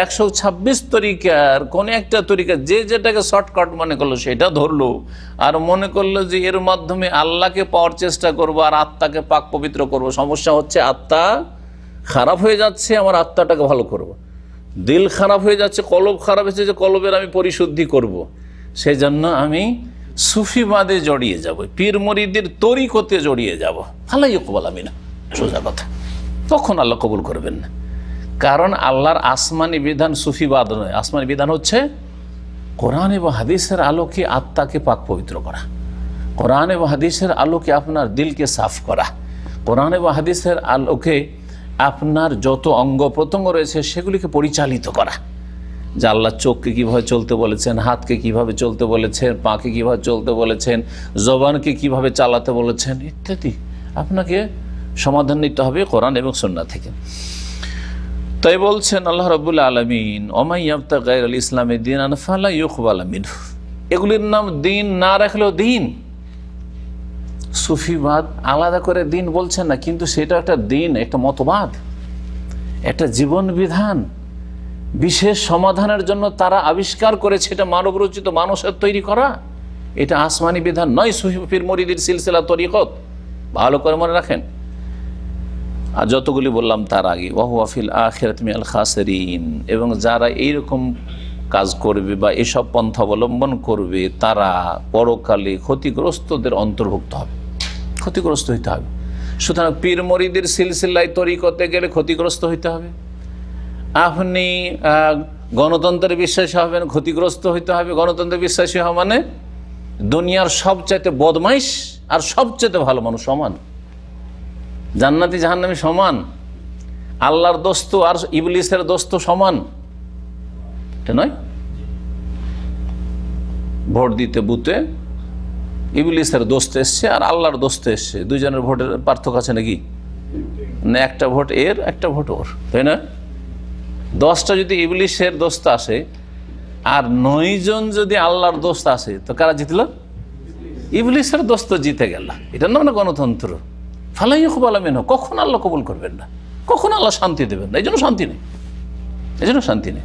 একশো ছাব্বিশ তরিকার কোন একটা তরিকা যে যেটাকে শর্টকাট মনে করলো সেটা ধরলো আর মনে করলো যে এর মাধ্যমে আল্লাহকে পাওয়ার চেষ্টা করব আর আত্মাকে পাক পবিত্র করব সমস্যা হচ্ছে আত্মা খারাপ হয়ে যাচ্ছে আমার আত্মাটাকে ভালো করব। দিল খারাপ হয়ে যাচ্ছে কলব খারাপ হয়েছে যে কলবের আমি পরিশুদ্ধি করব। সেই জন্য আমি সুফিবাদে জড়িয়ে যাব পীর মরিদের তরিকতে জড়িয়ে যাব ভালোই কবল আমি না সোজা কথা তখন আল্লাহ কবুল করবেন না কারণ আল্লাহর আসমানি বিধান সুফিবাদ নয় আসমানি বিধান হচ্ছে কোরআন এবং হাদিসের আলোকে আত্মাকে পাক পবিত্র করা কোরআন এবং হাদিসের আলোকে আপনার দিলকে সাফ করা কোরআন এবং হাদিসের আলোকে আপনার যত অঙ্গ প্রত্যঙ্গ রয়েছে সেগুলিকে পরিচালিত করা যে আল্লাহ চোখকে কীভাবে চলতে বলেছেন হাতকে কিভাবে চলতে বলেছেন পাকে কিভাবে চলতে বলেছেন জবানকে কিভাবে চালাতে বলেছেন ইত্যাদি আপনাকে সমাধান নিতে হবে কোরআন এবং সন্না থেকে তাই বলছেন আল্লাহ রবুল্লা আলমিন ওমাইয়াবতা গায়ের আল ইসলাম দিন আনফালা ইউকুব আলমিন এগুলির নাম দিন না রাখলেও দিন সুফিবাদ আলাদা করে দিন বলছেন না কিন্তু সেটা একটা দিন একটা মতবাদ একটা জীবন বিধান বিশেষ সমাধানের জন্য তারা আবিষ্কার করেছে এটা মানবরচিত মানুষের তৈরি করা এটা আসমানি বিধান নয় সুহিফির মরিদির সিলসিলা তরিকত ভালো করে মনে রাখেন আর যতগুলি বললাম তার আগে ওয়াহুয়াফিল আখেরাতমি আল খাসরিন এবং যারা এইরকম কাজ করবে বা এসব পন্থা অবলম্বন করবে তারা পরকালে ক্ষতিগ্রস্তদের অন্তর্ভুক্ত হবে ক্ষতিগ্রস্ত হইতে হবে সুতরাং পীর মরিদের সিলসিলায় তরিকতে গেলে ক্ষতিগ্রস্ত হইতে হবে আপনি গণতন্ত্রে বিশ্বাসী হবেন ক্ষতিগ্রস্ত হইতে হবে গণতন্ত্রে বিশ্বাসী হওয়া মানে দুনিয়ার সবচাইতে বদমাইশ আর সবচাইতে ভালো মানুষ সমান জান্নাতি জাহান্নামি সমান আল্লাহর দোস্ত আর ইবলিসের দোস্ত সমান নয় ভোট দিতে বুতে ইবলিসের দোস্ত এসছে আর আল্লাহর দোস্ত এসছে দুজনের ভোটের পার্থক্য আছে নাকি না একটা ভোট এর একটা ভোট ওর তাই না দশটা যদি ইবলিশের দোস্ত আসে আর নয়জন যদি আল্লাহর দোস্ত আসে তো কারা জিতল ইবলিশের দোস্ত জিতে গেল এটার নাম না মানে গণতন্ত্র ফালাই খুব আলমেন হোক কখন আল্লাহ কবুল করবেন না কখন আল্লাহ শান্তি দেবেন না এই জন্য শান্তি নেই এই জন্য শান্তি নেই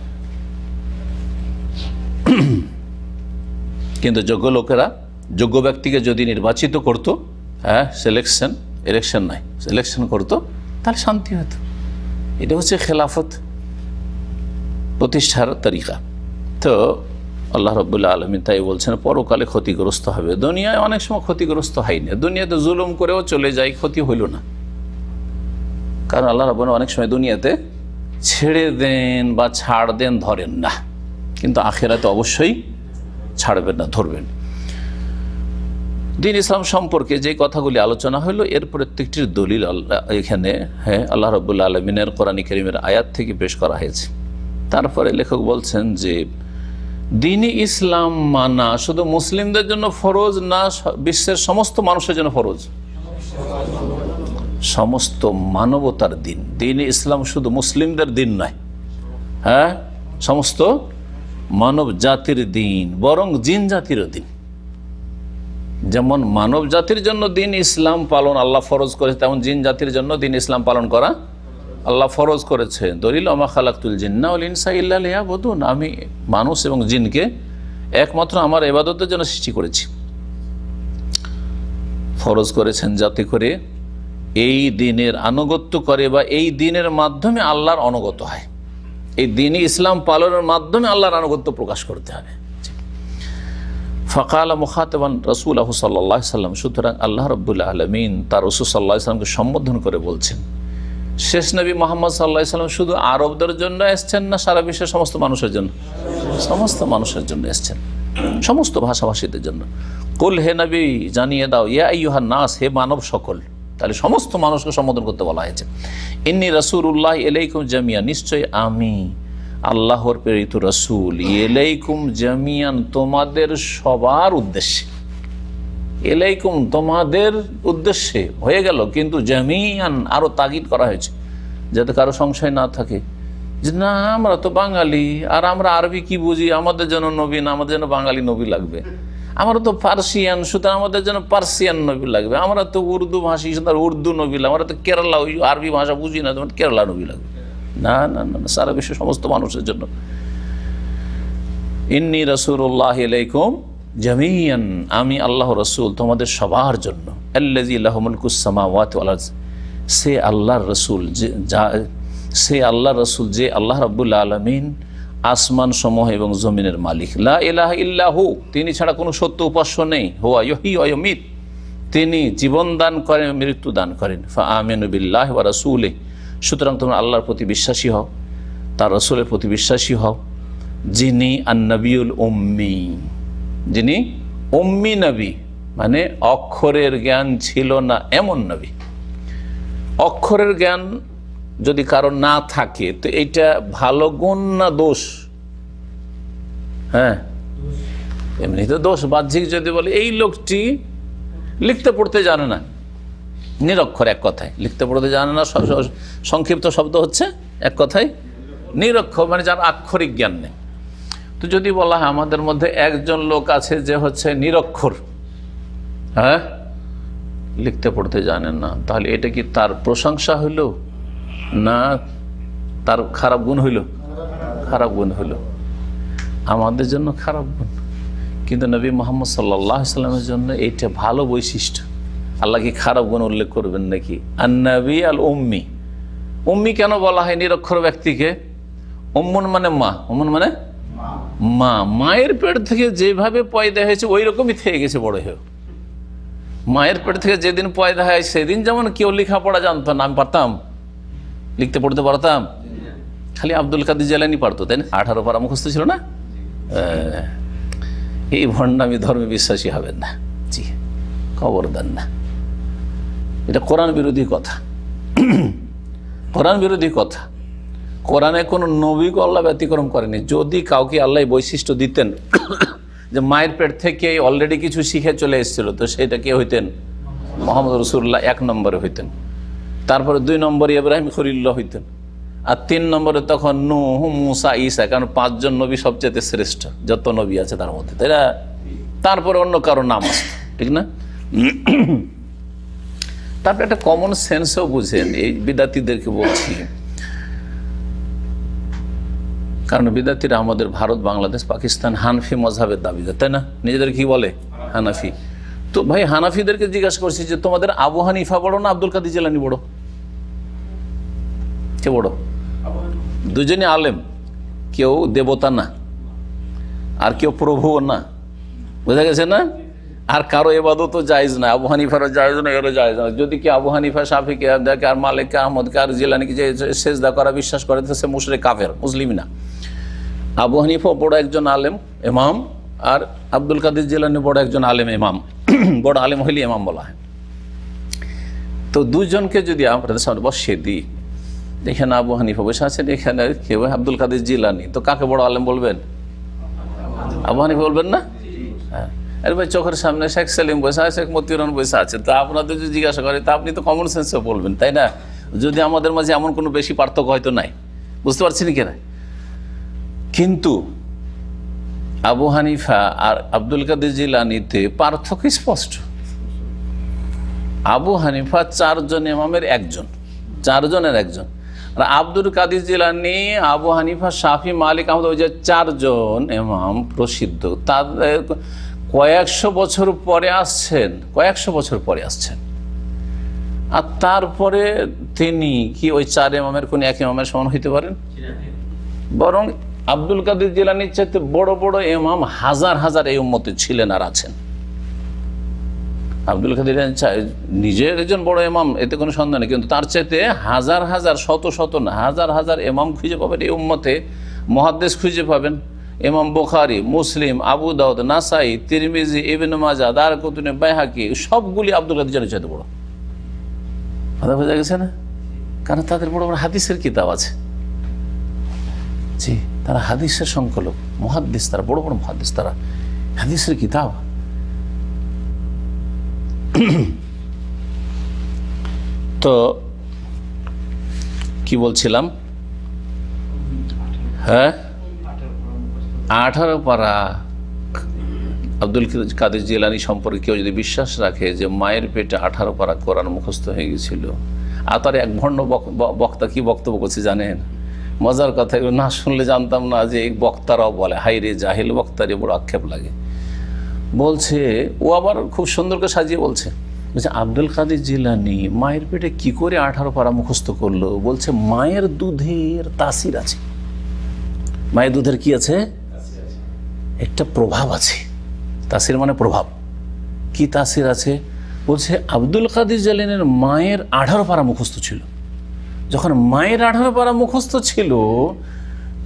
কিন্তু যোগ্য লোকেরা যোগ্য ব্যক্তিকে যদি নির্বাচিত করত হ্যাঁ সিলেকশন ইলেকশন নাই সিলেকশন করতো তাহলে শান্তি হতো এটা হচ্ছে খেলাফত প্রতিষ্ঠার তরিকা তো আল্লাহ রবুল্লা আলমী তাই বলছেন পরকালে ক্ষতিগ্রস্ত হবে দুনিয়ায় অনেক সময় ক্ষতিগ্রস্ত হয়নি দুনিয়াতে জুলুম করেও চলে যায় ক্ষতি হইল না কারণ আল্লাহ রব অনেক সময় দুনিয়াতে ছেড়ে দেন বা ছাড় দেন ধরেন না কিন্তু আখেরাতে অবশ্যই ছাড়বেন না ধরবেন দিন ইসলাম সম্পর্কে যে কথাগুলি আলোচনা হইলো এর প্রত্যেকটির দলিল আল্লাহ এখানে হ্যাঁ আল্লাহ রবুল্লা আলমিনের কোরআন করিমের আয়াত থেকে পেশ করা হয়েছে তারপরে লেখক বলছেন যে দিনই ইসলাম মানা শুধু মুসলিমদের জন্য ফরজ না বিশ্বের সমস্ত মানুষের জন্য ফরজ সমস্ত মানবতার দিন দিন ইসলাম শুধু মুসলিমদের দিন নয় হ্যাঁ সমস্ত মানব জাতির দিন বরং জিন জাতিরও দিন যেমন মানব জাতির জন্য দিন ইসলাম পালন আল্লাহ ফরজ করেছে তেমন জিন জাতির জন্য দিন ইসলাম পালন করা আল্লাহ ফরজ করেছে দলিল আমা খালাকুল জিন্না উল ইনসা ইয়া বদুন আমি মানুষ এবং জিনকে একমাত্র আমার এবাদতের জন্য সৃষ্টি করেছি ফরজ করেছেন যাতে করে এই দিনের আনুগত্য করে বা এই দিনের মাধ্যমে আল্লাহর অনুগত হয় এই দিনই ইসলাম পালনের মাধ্যমে আল্লাহর আনুগত্য প্রকাশ করতে হবে ফকাল মুখাতবান রসুল আহ সাল্লাহ সাল্লাম সুতরাং আল্লাহ রবুল্লা আলমিন তার রসুল সাল্লাহ সাল্লামকে সম্বোধন করে বলছেন শেষ নবী মোহাম্মদ সাল্লাহ সাল্লাম শুধু আরবদের জন্য এসছেন না সারা বিশ্বের সমস্ত মানুষের জন্য সমস্ত মানুষের জন্য এসছেন সমস্ত ভাষাভাষীদের জন্য কুল হে নবী জানিয়ে দাও ইয়া ইউহা নাস হে মানব সকল তাহলে সমস্ত মানুষকে সম্বোধন করতে বলা হয়েছে ইন্নি রসুল উল্লাহ এলাইকুম জামিয়া নিশ্চয় আমি আল্লাহর প্রেরিত রসুল এলাইকুম জামিয়ান তোমাদের সবার উদ্দেশ্যে এলাইকুম তোমাদের উদ্দেশ্যে হয়ে গেল কিন্তু জামিয়ান আরো তাগিদ করা হয়েছে যাতে কারো সংশয় না থাকে যে না আমরা তো বাঙালি আর আমরা আরবি কি বুঝি আমাদের জন্য নবী না আমাদের জন্য বাঙালি নবী লাগবে আমরা তো পার্সিয়ান সুতরাং আমাদের জন্য পার্সিয়ান নবী লাগবে আমরা তো উর্দু ভাষী সুতরাং উর্দু নবী লাগবে আমরা তো কেরালা ওই আরবি ভাষা বুঝি না তোমার কেরালা নবী লাগবে না না না সারা বিশ্বের সমস্ত মানুষের জন্য ইন্নি রসুল্লাহ আলাইকুম জামিয়ান আমি আল্লাহ রসুল তোমাদের সবার জন্য সে আল্লাহর রসুল যে সে আল্লাহ রসুল যে আল্লাহ রব্বুল্লা আলমিন আসমান সমূহ এবং জমিনের মালিক লা ইলাহ তিনি ছাড়া কোনো সত্য উপাস্য নেই হুয়া ইহি অয়মিত তিনি জীবন দান করেন মৃত্যু দান করেন ফা আমিনুবিল্লাহ ওয়া রসুলে সুতরাং তোমরা আল্লাহর প্রতি বিশ্বাসী হও তার রসুলের প্রতি বিশ্বাসী হও যিনি আন্নবিউল উম্মি যিনি অম্মি নবী মানে অক্ষরের জ্ঞান ছিল না এমন নবী অক্ষরের জ্ঞান যদি কারো না থাকে তো এটা ভালো গুণ না দোষ হ্যাঁ এমনি তো দোষ বাহ্যিক যদি বলে এই লোকটি লিখতে পড়তে জানে না নিরক্ষর এক কথায় লিখতে পড়তে জানে না সংক্ষিপ্ত শব্দ হচ্ছে এক কথায় নিরক্ষর মানে যার আক্ষরিক জ্ঞান নেই তো যদি বলা হয় আমাদের মধ্যে একজন লোক আছে যে হচ্ছে নিরক্ষর হ্যাঁ লিখতে পড়তে জানেন না তাহলে এটা কি তার প্রশংসা হইল না তার খারাপ গুণ হইল খারাপ গুণ হইল আমাদের জন্য খারাপ গুণ কিন্তু নবী মোহাম্মদ সাল্লাহ সাল্লামের জন্য এইটা ভালো বৈশিষ্ট্য আল্লাহ কি খারাপ গুণ উল্লেখ করবেন নাকি আর নবী আল উম্মি উম্মি কেন বলা হয় নিরক্ষর ব্যক্তিকে উম্মন মানে মা উম্মন মানে মা মায়ের পেট থেকে যেভাবে পয়দা হয়েছে ওই রকমই থেকে গেছে বড় হয়ে মায়ের পেট থেকে যেদিন পয়দা হয় সেদিন যেমন কেউ লেখাপড়া জানতো না আমি পারতাম লিখতে পড়তে পারতাম খালি আব্দুল কাদির জেলানি পারতো তাই না আঠারো পারা মুখস্থ ছিল না এই ভণ্ডামি ধর্মে বিশ্বাসী হবেন না জি খবর দেন না এটা কোরআন বিরোধী কথা কোরআন বিরোধী কথা কোরআনে কোনো নবীকে আল্লাহ ব্যতিক্রম করেনি যদি কাউকে আল্লাহ বৈশিষ্ট্য দিতেন যে মায়ের পেট থেকে অলরেডি কিছু শিখে চলে এসেছিল তো সেটা কে হইতেন মোহাম্মদ রসুল্লাহ এক নম্বরে হইতেন তারপরে দুই নম্বরে ইব্রাহিম খরিল্লা হইতেন আর তিন নম্বরে তখন নু মুসা ইসা কারণ পাঁচজন নবী সবচেয়ে শ্রেষ্ঠ যত নবী আছে তার মধ্যে তাই না তারপরে অন্য কারো নাম আছে ঠিক না তারপরে একটা কমন সেন্সও বুঝেন এই বিদ্যার্থীদেরকে বলছি কারণ বিদ্যার্থীরা আমাদের ভারত বাংলাদেশ পাকিস্তান হানফি দাবি দাবিদার তাই না নিজেদের কি বলে হানাফি তো ভাই হানাফিদেরকে জিজ্ঞাসা করছি যে তোমাদের আবু হানিফা বড় না আব্দুল কাদি জেলানি বড় কে বড় দুজনে আলেম কেউ দেবতা না আর কেউ প্রভুও না বোঝা গেছে না আর কারো এবাদতও জায়জ না আবু হানিফারও জায়জ না এরও জায়জ না যদি কি আবু হানিফা সাফিকে আর মালিককে আহমদকে আর জিলানিকে যে সেজদা করা বিশ্বাস করে সে মুসরে কাফের মুসলিম না আবু হানিফা বড় একজন আলেম এমাম আর আব্দুল কাদির জিলানি বড় একজন আলেম এমাম [clears throat] বড় আলেম হইলে এমাম বলা হয় তো দুজনকে যদি আমরা সামনে বসিয়ে দিই এখানে আবু হানিফা বসে আছেন এখানে কেউ আব্দুল কাদির জিলানি তো কাকে বড় আলেম বলবেন আবু হানিফা বলবেন না হ্যাঁ আরে ভাই চোখের সামনে শেখ সেলিম বসে আছে শেখ মতিউরন বসে আছে তো আপনাদের যদি জিজ্ঞাসা করে তা আপনি তো কমন সেন্সে বলবেন তাই না যদি আমাদের মাঝে এমন কোনো বেশি পার্থক্য হয়তো নাই বুঝতে পারছি না কেনা কিন্তু আবু হানিফা আর আব্দুল কাদের জিলানিতে পার্থক্য স্পষ্ট আবু হানিফা চারজন ইমামের একজন চারজনের একজন আর আব্দুল কাদির জিলানি আবু হানিফা শাফি মালিক আহমদ ওই যে চারজন এমাম প্রসিদ্ধ তাদের কয়েকশো বছর পরে আসছেন কয়েকশো বছর পরে আসছেন আর তারপরে তিনি কি ওই চার এমামের কোন এক এমামের সমান হইতে পারেন বরং আব্দুল কাদের জিলানির চাইতে বড় বড় এমাম হাজার হাজার এই উম্মতে ছিলেন আর আছেন আব্দুল কাদের নিজের একজন বড় এমাম এতে কোনো সন্দেহ নেই কিন্তু তার চাইতে হাজার হাজার শত শত না হাজার হাজার এমাম খুঁজে পাবেন এই উম্মতে মহাদ্দেশ খুঁজে পাবেন এমাম বোখারি মুসলিম আবু দাউদ নাসাই তিরমিজি ইবিন মাজা দার কুতুনে বাইহাকি সবগুলি আব্দুল কাদের জিলানির চাইতে বড় কথা বোঝা গেছে না কারণ তাদের বড় বড় হাদিসের কিতাব আছে জি তারা হাদিসের সংকলক মহাদ্দিস তারা বড় বড় মহাদ্দিস তারা হাদিসের কিতাব তো কি বলছিলাম হ্যাঁ আঠারো পারা আব্দুল কাদের জিলানি সম্পর্কে কেউ যদি বিশ্বাস রাখে যে মায়ের পেটে আঠারো পারা কোরআন মুখস্থ হয়ে গেছিল আর তার এক ভণ্ড বক্তা কি বক্তব্য করছে জানেন মজার কথা না শুনলে জানতাম না যে এই বক্তারাও বলে হাইরে জাহিল বক্তারে বড় আক্ষেপ লাগে বলছে ও আবার খুব সুন্দর করে সাজিয়ে বলছে বলছে আব্দুল কাদের জিলানি মায়ের পেটে কি করে আঠারো পারা মুখস্থ করলো বলছে মায়ের দুধের তাসির আছে মায়ের দুধের কি আছে একটা প্রভাব আছে তাসির মানে প্রভাব কি তাসির আছে বলছে আব্দুল কাদের জালিনের মায়ের আঠারো পারা মুখস্থ ছিল যখন মায়ের আঠারো পাড়া মুখস্থ ছিল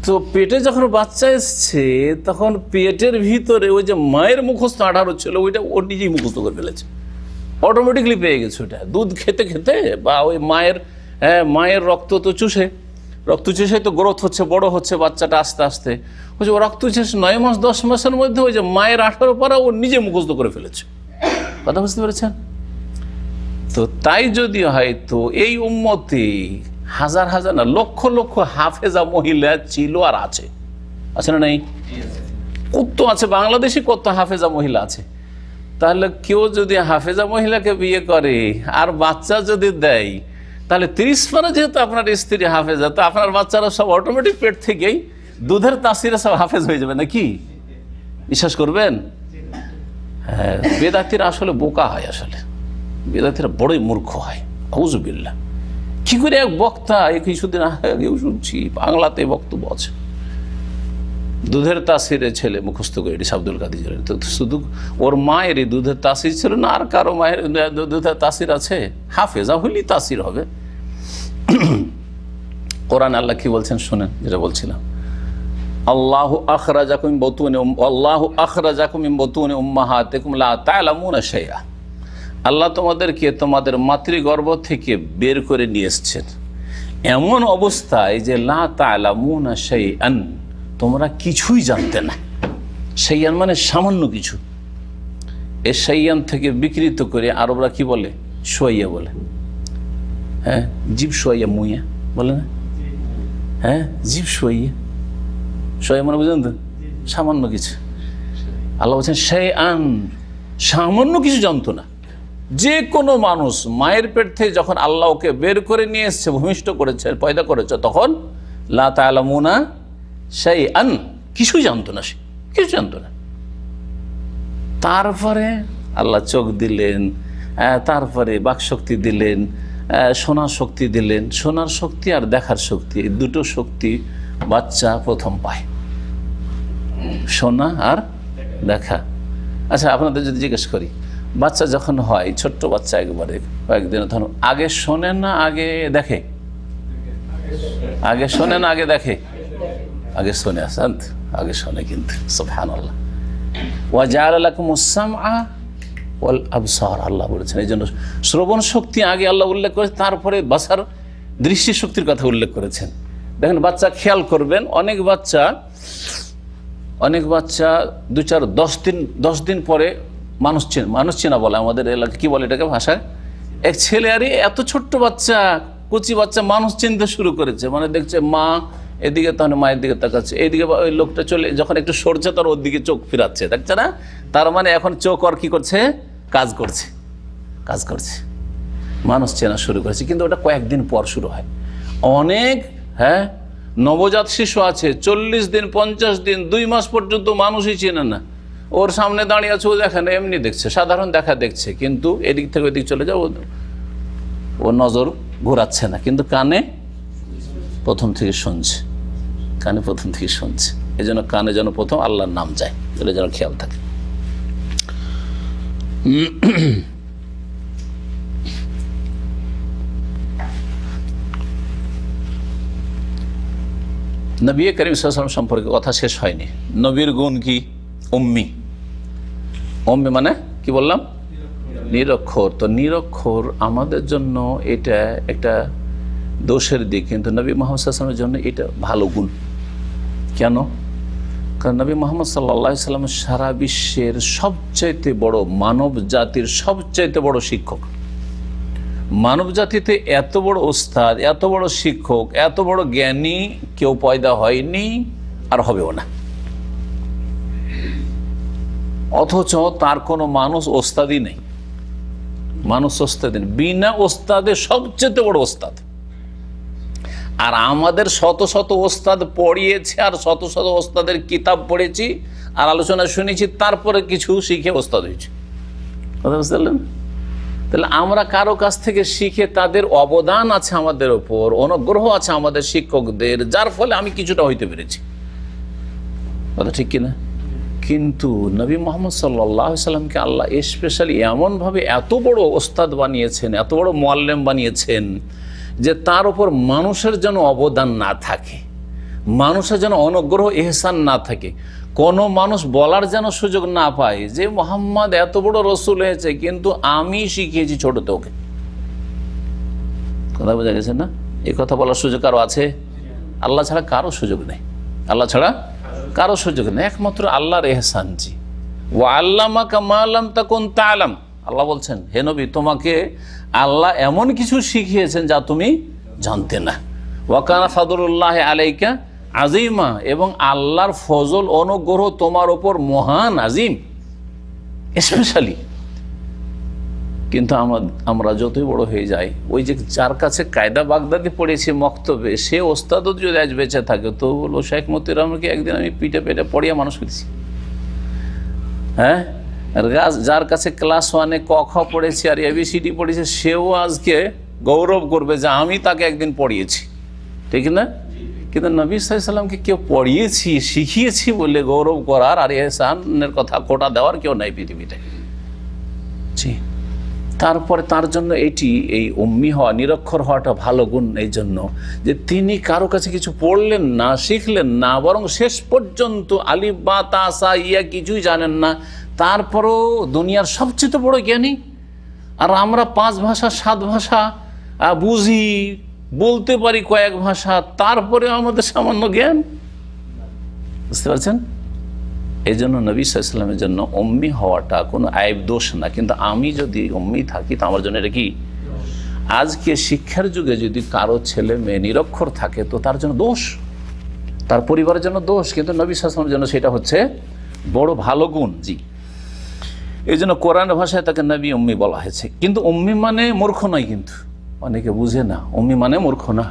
তো পেটে যখন বাচ্চা এসছে তখন পেটের ভিতরে ওই যে মায়ের মুখস্থ আঠারো ছিল ওইটা ওর নিজেই মুখস্থ করে ফেলেছে অটোমেটিকলি পেয়ে গেছে ওটা দুধ খেতে খেতে বা ওই মায়ের হ্যাঁ মায়ের রক্ত তো চুষে রক্ত চুষে তো গ্রোথ হচ্ছে বড় হচ্ছে বাচ্চাটা আস্তে আস্তে ওই যে রক্ত চুষ নয় মাস দশ মাসের মধ্যে ওই যে মায়ের আঠারো পারা ও নিজে মুখস্থ করে ফেলেছে কথা বুঝতে পেরেছেন তো তাই যদি হয় তো এই উম্মতে হাজার হাজার না লক্ষ লক্ষ হাফেজা মহিলা ছিল আর আছে আছে না নাই কত আছে বাংলাদেশে কত হাফেজা মহিলা আছে তাহলে কেউ যদি হাফেজা মহিলাকে বিয়ে করে আর বাচ্চা যদি দেয় তাহলে তিরিশ পারা যেহেতু আপনার স্ত্রী হাফেজা তো আপনার বাচ্চারা সব অটোমেটিক পেট থেকেই দুধের তাসিরা সব হাফেজ হয়ে যাবে নাকি বিশ্বাস করবেন হ্যাঁ বেদাতিরা আসলে বোকা হয় আসলে বেদাতিরা বড়ই মূর্খ হয় হৌজুবিল্লা কি করে এক বক্তা এই কিছুদিন আগেও শুনছি বাংলাতে বক্তব্য আছে দুধের তাসিরে ছেলে মুখস্থ করে এটি আব্দুল কাদিজের তো শুধু ওর মায়েরই দুধের তাসির ছিল না আর কারো মায়ের দুধের তাসির আছে হাফেজা হইলি তাসির হবে কোরআন আল্লাহ কি বলছেন শোনেন যেটা বলছিলাম আল্লাহ আখরা জাকুম বতুনে আল্লাহ আখরা জাকুম বতুনে উম্মাহাতেকুম লা তাআলামুনা শাইআ আল্লাহ তোমাদেরকে তোমাদের মাতৃগর্ভ থেকে বের করে নিয়ে এসছেন এমন অবস্থায় যে লা সেই আন তোমরা কিছুই জানতে না সেই আন মানে সামান্য কিছু এ সেই আন থেকে বিকৃত করে আরবরা কি বলে সোয়াইয়া বলে হ্যাঁ জীব সোয়াইয়া মুইয়া বলে না হ্যাঁ জীব সোয়াইয়া সোয়াইয়া মানে বুঝলেন তো সামান্য কিছু আল্লাহ বলছেন সেই আন সামান্য কিছু জানতো না যে কোনো মানুষ মায়ের পেট থেকে যখন আল্লাহ ওকে বের করে নিয়ে এসছে ভূমিষ্ঠ করেছে পয়দা করেছে তখন লা সেই আন কিছুই জানতো না সে কিছু জানতো না তারপরে আল্লাহ চোখ দিলেন তারপরে বাকশক্তি দিলেন সোনার শক্তি দিলেন সোনার শক্তি আর দেখার শক্তি দুটো শক্তি বাচ্চা প্রথম পায় সোনা আর দেখা আচ্ছা আপনাদের যদি জিজ্ঞেস করি বাচ্চা যখন হয় ছোট্ট বাচ্চা একবারে কয়েকদিন ধরুন আগে শোনে না আগে দেখে আগে শোনে না আগে দেখে আগে শোনে আসান্ত আগে শোনে কিন্তু সোফান আল্লাহ ওয়াজার আল্লাহ মুসাম আবসার আল্লাহ বলেছেন এই জন্য শ্রবণ শক্তি আগে আল্লাহ উল্লেখ করেছে তারপরে বাসার দৃষ্টি শক্তির কথা উল্লেখ করেছেন দেখেন বাচ্চা খেয়াল করবেন অনেক বাচ্চা অনেক বাচ্চা দু চার দশ দিন দশ দিন পরে মানুষ মানুষ চেনা বলে আমাদের এলাকা কী বলে এটাকে ভাষায় এক ছেলে আরে এত ছোট্ট বাচ্চা কচি বাচ্চা মানুষ চিনতে শুরু করেছে মানে দেখছে মা এদিকে তখন মায়ের দিকে তাকাচ্ছে এইদিকে ওই লোকটা চলে যখন একটু সরছে তার ওর দিকে চোখ ফিরাচ্ছে দেখছে না তার মানে এখন চোখ আর কী করছে কাজ করছে কাজ করছে মানুষ চেনা শুরু করেছে কিন্তু ওটা কয়েকদিন পর শুরু হয় অনেক হ্যাঁ নবজাত শিশু আছে চল্লিশ দিন পঞ্চাশ দিন দুই মাস পর্যন্ত মানুষই চেনে না ওর সামনে দাঁড়িয়ে আছে ও দেখে না এমনি দেখছে সাধারণ দেখা দেখছে কিন্তু এদিক থেকে ওদিক চলে যাও ও নজর ঘোরাচ্ছে না কিন্তু কানে প্রথম থেকে শুনছে কানে প্রথম থেকে শুনছে এই জন্য কানে যেন প্রথম আল্লাহর নাম যায় এটা যেন খেয়াল থাকে নবী করিম সাল্লাম সম্পর্কে কথা শেষ হয়নি নবীর গুণ কি অম্মি অম্মি মানে কি বললাম নিরক্ষর তো নিরক্ষর আমাদের জন্য এটা একটা দোষের দিক কিন্তু নবী মোহাম্মদের সাল্লামের জন্য এটা ভালো গুণ কেন কারণ নবী মোহাম্মদ সাল্লা সাল্লাম সারা বিশ্বের সবচাইতে বড় মানব জাতির সবচাইতে বড় শিক্ষক মানব জাতিতে এত বড় ওস্তাদ এত বড় শিক্ষক এত বড় জ্ঞানী কেউ পয়দা হয়নি আর হবেও না অথচ তার কোনো মানুষ ওস্তাদি নেই মানুষ ওস্তাদি নেই বিনা ওস্তাদে সবচেয়ে বড় ওস্তাদ আর আমাদের শত শত ওস্তাদ পড়িয়েছে আর শত শত ওস্তাদের কিতাব পড়েছি আর আলোচনা শুনেছি তারপরে কিছু শিখে ওস্তাদ হয়েছে কথা বুঝতে পারলেন তাহলে আমরা কারো কাছ থেকে শিখে তাদের অবদান আছে আমাদের ওপর অনুগ্রহ আছে আমাদের শিক্ষকদের যার ফলে আমি কিছুটা হইতে পেরেছি কথা ঠিক কিনা কিন্তু নবী মোহাম্মদ সাল্লাহ সাল্লামকে আল্লাহ স্পেশালি এমনভাবে এত বড় ওস্তাদ বানিয়েছেন এত বড় মোয়াল্লেম বানিয়েছেন যে তার ওপর মানুষের যেন অবদান না থাকে মানুষের যেন অনগ্রহ এহসান না থাকে কোনো মানুষ বলার যেন সুযোগ না পায় যে মোহাম্মদ এত বড় রসুল হয়েছে কিন্তু আমি শিখিয়েছি ছোট তোকে কথা বোঝা গেছে না এ কথা বলার সুযোগ কারো আছে আল্লাহ ছাড়া কারো সুযোগ নেই আল্লাহ ছাড়া কারো সুযোগ নেই একমাত্র আল্লাহর এহসান জি ও আল্লাহ কামালাম তা কোন তালাম আল্লাহ বলছেন হে নবী তোমাকে আল্লাহ এমন কিছু শিখিয়েছেন যা তুমি জানতে না ওয়াকানা ফাদুল্লাহ আলাইকা আজিমা এবং আল্লাহর ফজল অনুগ্রহ তোমার ওপর মহান আজিম স্পেশালি কিন্তু আমরা যতই বড় হয়ে যাই ওই যে যার কাছে কায়দা বাগদাদি পড়েছি মক্তবে সে ওস্তাদ যদি আজ বেঁচে থাকে তো বলো শেখ মতির আমাকে একদিন আমি পিঠে পেটে পড়িয়া মানুষ করেছি হ্যাঁ যার কাছে ক্লাস ওয়ানে ক খ পড়েছি আর এবিসিডি পড়েছে সেও আজকে গৌরব করবে যে আমি তাকে একদিন পড়িয়েছি ঠিক না কিন্তু নবী সাইসাল্লামকে কেউ পড়িয়েছি শিখিয়েছি বলে গৌরব করার আর এহসানের কথা কোটা দেওয়ার কেউ নাই পৃথিবীতে জি তারপরে তার জন্য এটি এই উম্মি হওয়া নিরক্ষর হওয়াটা ভালো গুণ এই জন্য যে তিনি কারো কাছে কিছু পড়লেন না শিখলেন না বরং শেষ পর্যন্ত আলিফ বা তাসা ইয়া কিছুই জানেন না তারপরও দুনিয়ার সবচেয়ে বড় জ্ঞানী আর আমরা পাঁচ ভাষা সাত ভাষা বুঝি বলতে পারি কয়েক ভাষা তারপরে আমাদের সামান্য জ্ঞান বুঝতে পারছেন এই জন্য নবী সাল্লামের জন্য অম্মি হওয়াটা কোনো আয়ব দোষ না কিন্তু আমি যদি অম্মি থাকি তো আমার জন্য এটা কি আজকে শিক্ষার যুগে যদি কারো ছেলে মেয়ে নিরক্ষর থাকে তো তার জন্য দোষ তার পরিবারের জন্য দোষ কিন্তু নবী সাল্লামের জন্য সেটা হচ্ছে বড় ভালো গুণ জি এই জন্য কোরআন ভাষায় তাকে নবী অম্মি বলা হয়েছে কিন্তু অম্মি মানে মূর্খ নয় কিন্তু অনেকে বুঝে না অম্মি মানে মূর্খ না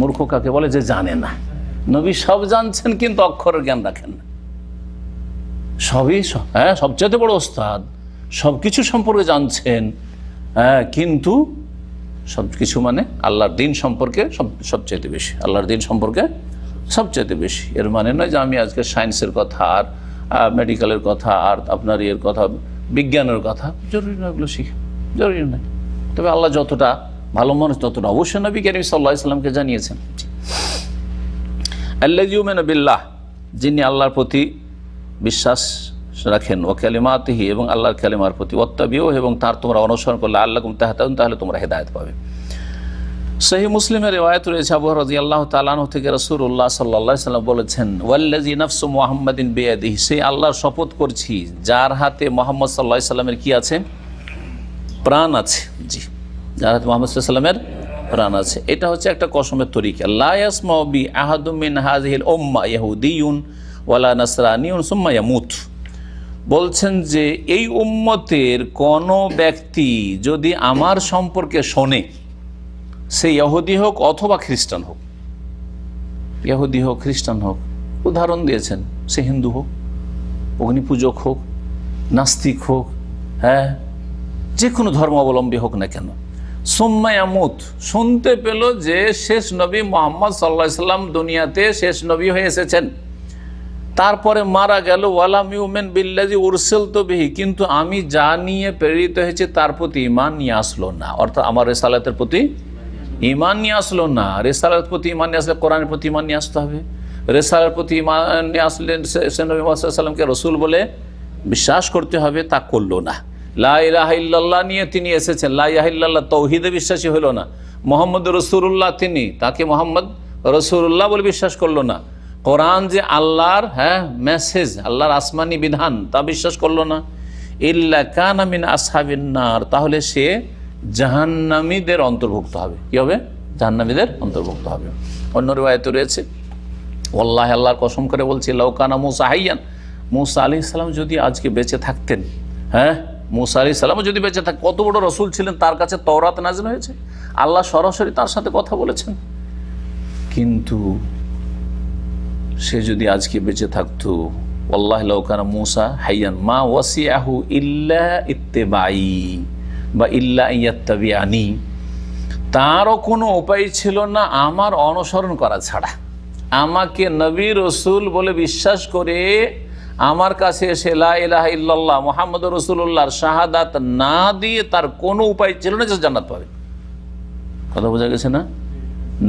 মূর্খ কাকে বলে যে জানে না নবী সব জানছেন কিন্তু অক্ষরের জ্ঞান রাখেন না সবই হ্যাঁ সবচেয়ে বড় ওস্তাদ সব কিছু সম্পর্কে জানছেন হ্যাঁ কিন্তু সব কিছু মানে আল্লাহর দিন সম্পর্কে সব সবচেয়ে বেশি আল্লাহর দিন সম্পর্কে সবচেয়ে বেশি এর মানে নয় যে আমি আজকে সায়েন্সের কথা আর মেডিকেলের কথা আর আপনার ইয়ের কথা বিজ্ঞানের কথা জরুরি নয় এগুলো শিখে জরুরি নয় তবে আল্লাহ যতটা ভালো মানুষ ততটা অবশ্যই নবী বিজ্ঞানী সাল্লাহ ইসলামকে জানিয়েছেন আল্লাহ বিল্লাহ যিনি আল্লাহর প্রতি বিশ্বাস রাখেন ও ক্যালিমাতিহি এবং আল্লাহর ক্যালিমার প্রতি অত্যাবিও এবং তার তোমরা অনুসরণ করলে আল্লাহ তাহাত তাহলে তোমরা হেদায়ত পাবে সেই মুসলিমের রেওয়ায়ত রয়েছে আবু রাজি আল্লাহ তালাহ থেকে রসুর উল্লাহ সাল্লাহ সাল্লাম বলেছেন ওয়াল্লাজি নফসু মোহাম্মদিন বেয়াদিহি সেই আল্লাহর শপথ করছি যার হাতে মোহাম্মদ সাল্লাহ সাল্লামের কি আছে প্রাণ আছে জি যার হাতে মোহাম্মদ সাল্লামের প্রাণ আছে এটা হচ্ছে একটা কসমের তরিকা লায়াসমবি আহাদুমিন হাজহিল ওম্মা ইহুদিউন ওয়ালা নাসরানি সুম্মা বলছেন যে এই উম্মতের কোন ব্যক্তি যদি আমার সম্পর্কে শোনে সে ইহুদি হোক অথবা খ্রিস্টান হোক ইহুদি হোক খ্রিস্টান হোক উদাহরণ দিয়েছেন সে হিন্দু হোক অগ্নি পূজক হোক নাস্তিক হোক হ্যাঁ যে কোনো ধর্মাবলম্বী হোক না কেন সোম্মায়ামুত শুনতে পেল যে শেষ নবী মোহাম্মদ সাল্লা সাল্লাম দুনিয়াতে শেষ নবী হয়ে এসেছেন তারপরে মারা গেল ওয়ালাম ইউমেন বিল্লাজি উরসেল তো বিহি কিন্তু আমি যা নিয়ে প্রেরিত হয়েছে তার প্রতি ইমান নিয়ে আসলো না অর্থাৎ আমার রেসালাতের প্রতি ইমান নিয়ে আসলো না রেসালাত প্রতি ইমান নিয়ে আসলে কোরআনের প্রতি ইমান নিয়ে আসতে হবে রেসালার প্রতি ইমান নিয়ে আসলেন সাল্লামকে রসুল বলে বিশ্বাস করতে হবে তা করলো না লাহিল্লাহ নিয়ে তিনি এসেছেন লাহিল্লাহ তৌহিদে বিশ্বাসী হলো না মোহাম্মদ রসুল্লাহ তিনি তাকে মোহাম্মদ রসুল্লাহ বলে বিশ্বাস করলো না কোরআন যে আল্লাহর হ্যাঁ মেসেজ আল্লাহর আসমানি বিধান তা বিশ্বাস করলো না ইল্লা কানামিন আসহাবিনার তাহলে সে জাহান্নামীদের অন্তর্ভুক্ত হবে কি হবে জাহান্নামীদের অন্তর্ভুক্ত হবে অন্য রেবায়ত রয়েছে ওল্লাহ আল্লাহর কসম করে বলছি লৌকানা মুসা হাইয়ান মুসা আলি ইসলাম যদি আজকে বেঁচে থাকতেন হ্যাঁ মুসা আলি ইসলামও যদি বেঁচে থাক কত বড় রসুল ছিলেন তার কাছে তওরাত নাজিল হয়েছে আল্লাহ সরাসরি তার সাথে কথা বলেছেন কিন্তু সে যদি আজকে বেঁচে থাকতো আল্লাহ লৌকানা মুসা হাইয়ান মা ওয়াসি আহু ইল্লা ইত্তেবাই বা ইল্লা ইয়াত্তাবিয়ানি তারও কোনো উপায় ছিল না আমার অনুসরণ করা ছাড়া আমাকে নবী রসুল বলে বিশ্বাস করে আমার কাছে এসে লাহ ইল্লাহ মোহাম্মদ রসুল্লাহর শাহাদাত না দিয়ে তার কোনো উপায় ছিল না যে জান্নাত পাবে কথা বোঝা গেছে না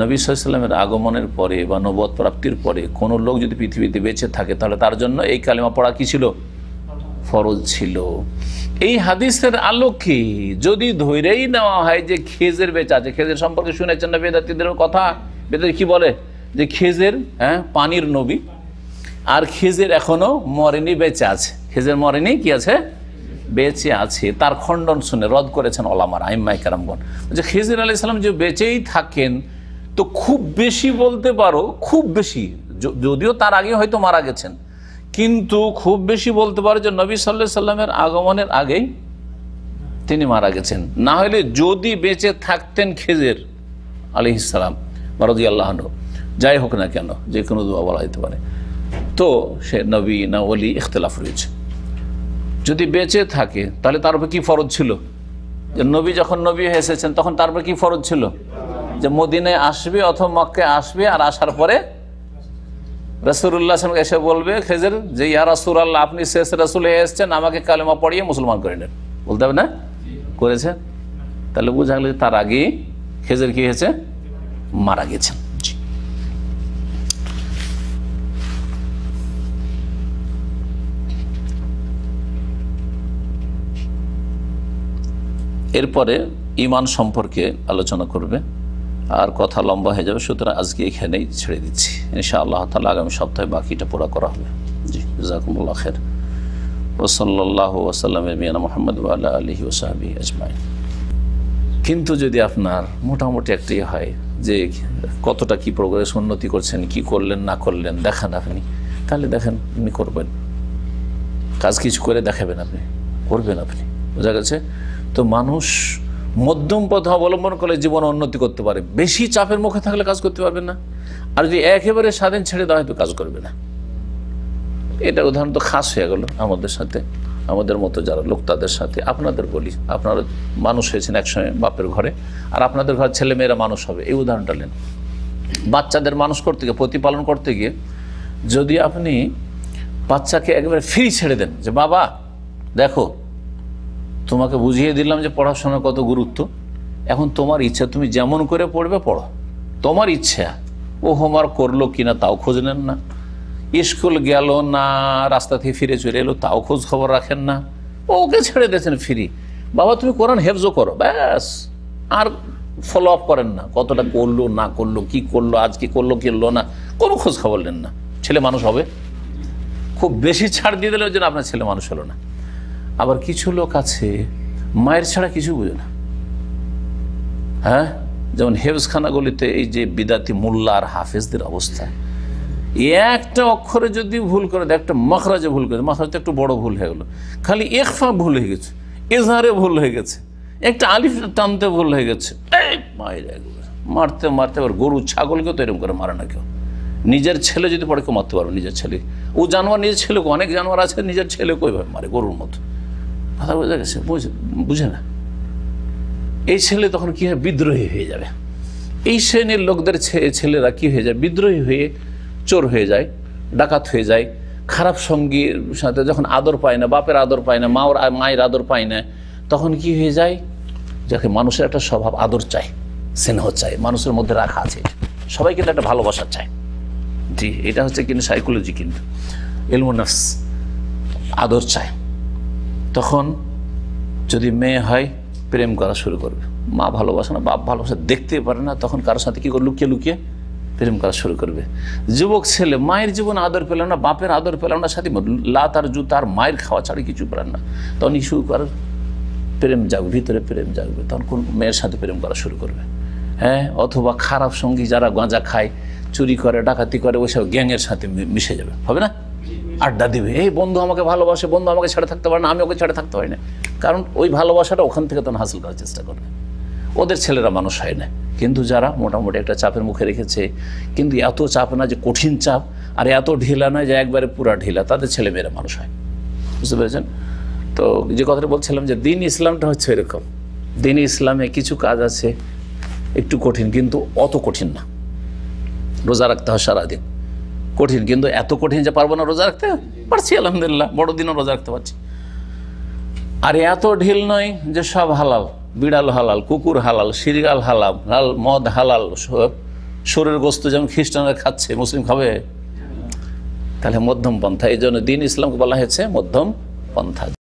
নবী সাল্লামের আগমনের পরে বা নবদ প্রাপ্তির পরে কোনো লোক যদি পৃথিবীতে বেঁচে থাকে তাহলে তার জন্য এই কালিমা পড়া কি ছিল ফরজ ছিল এই হাদিসের আলোকে যদি ধৈরেই নেওয়া হয় যে খেজের বেচা আছে খেজের সম্পর্কে শুনেছেন না বেদাতিদেরও কথা বেদাতি কি বলে যে খেজের হ্যাঁ পানির নবী আর খেজের এখনও মরেনি বেঁচে আছে খেজের মরেনি কি আছে বেঁচে আছে তার খণ্ডন শুনে রদ করেছেন ওলামার আইম্মাই কারামগণ যে খেজির আলি যে বেঁচেই থাকেন তো খুব বেশি বলতে পারো খুব বেশি যদিও তার আগে হয়তো মারা গেছেন কিন্তু খুব বেশি বলতে পারো যে নবী সাল্লা সাল্লামের আগমনের আগেই তিনি মারা গেছেন না হলে যদি বেঁচে থাকতেন খেজের আলি ইসালাম মারদি আল্লাহ যাই হোক না কেন যে কোনো দোয়া বলা যেতে পারে তো সে নবী না অলি ইখতলাফ রয়েছে যদি বেঁচে থাকে তাহলে তার উপর কী ফরজ ছিল যে নবী যখন নবী এসেছেন তখন তার উপর কী ফরজ ছিল যে মদিনায় আসবে অথবা মক্কে আসবে আর আসার পরে রসুল্লাহ এসে বলবে খেজের যে ইয়া রাসুল আল্লাহ আপনি শেষ রাসুল এসছেন আমাকে কালেমা পড়িয়ে মুসলমান করে নেন বলতে হবে না করেছে তাহলে বোঝা গেল তার আগে খেজের কি হয়েছে মারা গেছেন এরপরে ইমান সম্পর্কে আলোচনা করবে আর কথা লম্বা হয়ে যাবে সুতরাং আজকে এখানেই ছেড়ে দিচ্ছি ইনশা আল্লাহ তালা আগামী সপ্তাহে বাকিটা পুরা করা হবে জি জাকুমুল্লা খের ওসল্লাহ ওসাল্লাম মিয়ানা মোহাম্মদ আল্লাহ আলহি ওসাহাবি আজমাই কিন্তু যদি আপনার মোটামুটি একটাই ইয়ে হয় যে কতটা কি প্রোগ্রেস উন্নতি করছেন কি করলেন না করলেন দেখান আপনি তাহলে দেখেন আপনি করবেন কাজ কিছু করে দেখাবেন আপনি করবেন আপনি বোঝা গেছে তো মানুষ মধ্যম পথ অবলম্বন করলে জীবন উন্নতি করতে পারে বেশি চাপের মুখে থাকলে কাজ করতে পারবে না আর যদি একেবারে স্বাধীন ছেড়ে দেওয়া হয়তো কাজ করবে না এটার উদাহরণ তো খাস হয়ে গেল আমাদের সাথে আমাদের মতো যারা লোক তাদের সাথে আপনাদের বলি আপনারা মানুষ হয়েছেন একসময় বাপের ঘরে আর আপনাদের ঘর ছেলেমেয়েরা মানুষ হবে এই উদাহরণটা নেন বাচ্চাদের মানুষ করতে গিয়ে প্রতিপালন করতে গিয়ে যদি আপনি বাচ্চাকে একবারে ফ্রি ছেড়ে দেন যে বাবা দেখো তোমাকে বুঝিয়ে দিলাম যে পড়াশোনার কত গুরুত্ব এখন তোমার ইচ্ছা তুমি যেমন করে পড়বে পড়ো তোমার ইচ্ছা ও হোমার করলো কিনা তাও খোঁজ নেন না স্কুল গেল না রাস্তা থেকে ফিরে চলে এলো তাও খোঁজ খবর রাখেন না ওকে ছেড়ে দিয়েছেন ফ্রি বাবা তুমি কোরআন হেফজো করো ব্যাস আর ফলো আপ করেন না কতটা করলো না করলো কি করলো আজকে করলো করলো না কোনো খোঁজ খবর নেন না ছেলে মানুষ হবে খুব বেশি ছাড় দিয়ে দিলে ওই জন্য আপনার ছেলে মানুষ হলো না আবার কিছু লোক আছে মায়ের ছাড়া কিছু বোঝে না হ্যাঁ যেমন হেফজখানাগুলিতে এই যে বিদাতি মোল্লা আর হাফেজদের অবস্থা একটা অক্ষরে যদি ভুল করে দেয় একটা মখরাজে ভুল করে তো একটু বড় ভুল হয়ে গেলো খালি একফা ভুল হয়ে গেছে এজারে ভুল হয়ে গেছে একটা আলিফ টানতে ভুল হয়ে গেছে মারতে মারতে আবার গরু ছাগলকেও তো এরকম করে মারে না কেউ নিজের ছেলে যদি পড়ে কেউ মারতে পারবে নিজের ছেলে ও জানোয়ার নিজের ছেলেকে অনেক জানোয়ার আছে নিজের ছেলেকে ওইভাবে মারে গরুর মতো কথা বোঝা গেছে বুঝে না এই ছেলে তখন কী হয় বিদ্রোহী হয়ে যাবে এই শ্রেণীর লোকদের ছেলেরা কি হয়ে যায় বিদ্রোহী হয়ে চোর হয়ে যায় ডাকাত হয়ে যায় খারাপ সঙ্গীর সাথে যখন আদর পায় না বাপের আদর পায় না মাওর মায়ের আদর পায় না তখন কি হয়ে যায় যাকে মানুষের একটা স্বভাব আদর চাই স্নেহ চাই মানুষের মধ্যে রাখা আছে সবাই কিন্তু একটা ভালোবাসা চায় জি এটা হচ্ছে কিন্তু সাইকোলজি কিন্তু এলমোনাস আদর চায় তখন যদি মেয়ে হয় প্রেম করা শুরু করবে মা ভালোবাসে না বাপ ভালোবাসে দেখতে পারে না তখন কারোর সাথে কী করে লুকিয়ে লুকিয়ে প্রেম করা শুরু করবে যুবক ছেলে মায়ের জীবন আদর পেলাম না বাপের আদর পেলাম না সাথে লাত আর জুতা আর মায়ের খাওয়া ছাড়া কিছু পারেন না তখন ইস্যু করার প্রেম জাগবে ভিতরে প্রেম জাগবে তখন কোন মেয়ের সাথে প্রেম করা শুরু করবে হ্যাঁ অথবা খারাপ সঙ্গী যারা গাঁজা খায় চুরি করে ডাকাতি করে ওইসব গ্যাংয়ের সাথে মিশে যাবে হবে না আড্ডা দিবে এই বন্ধু আমাকে ভালোবাসে বন্ধু আমাকে ছেড়ে থাকতে পারে না আমি ওকে ছেড়ে থাকতে পারি না কারণ ওই ভালোবাসাটা ওখান থেকে তখন হাসিল করার চেষ্টা করবে ওদের ছেলেরা মানুষ হয় না কিন্তু যারা মোটামুটি একটা চাপের মুখে রেখেছে কিন্তু এত চাপ না যে কঠিন চাপ আর এত ঢিলা না যে একবারে পুরা ঢিলা তাদের ছেলেমেয়েরা মানুষ হয় বুঝতে পেরেছেন তো যে কথাটা বলছিলাম যে দিন ইসলামটা হচ্ছে এরকম দিন ইসলামে কিছু কাজ আছে একটু কঠিন কিন্তু অত কঠিন না রোজা রাখতে হয় সারাদিন কঠিন কিন্তু এত কঠিন যে পারবো না রোজা রাখতে পারছি আলহামদুলিল্লাহ বড়দিনও রোজা রাখতে পারছি আর এত ঢিল নয় যে সব হালাল বিড়াল হালাল কুকুর হালাল সিরিয়াল হালাল লাল মদ হালাল শরীর গোস্ত যেমন খ্রিস্টানরা খাচ্ছে মুসলিম খাবে তাহলে মধ্যম পন্থা এই জন্য দিন ইসলামকে বলা হয়েছে মধ্যম পন্থা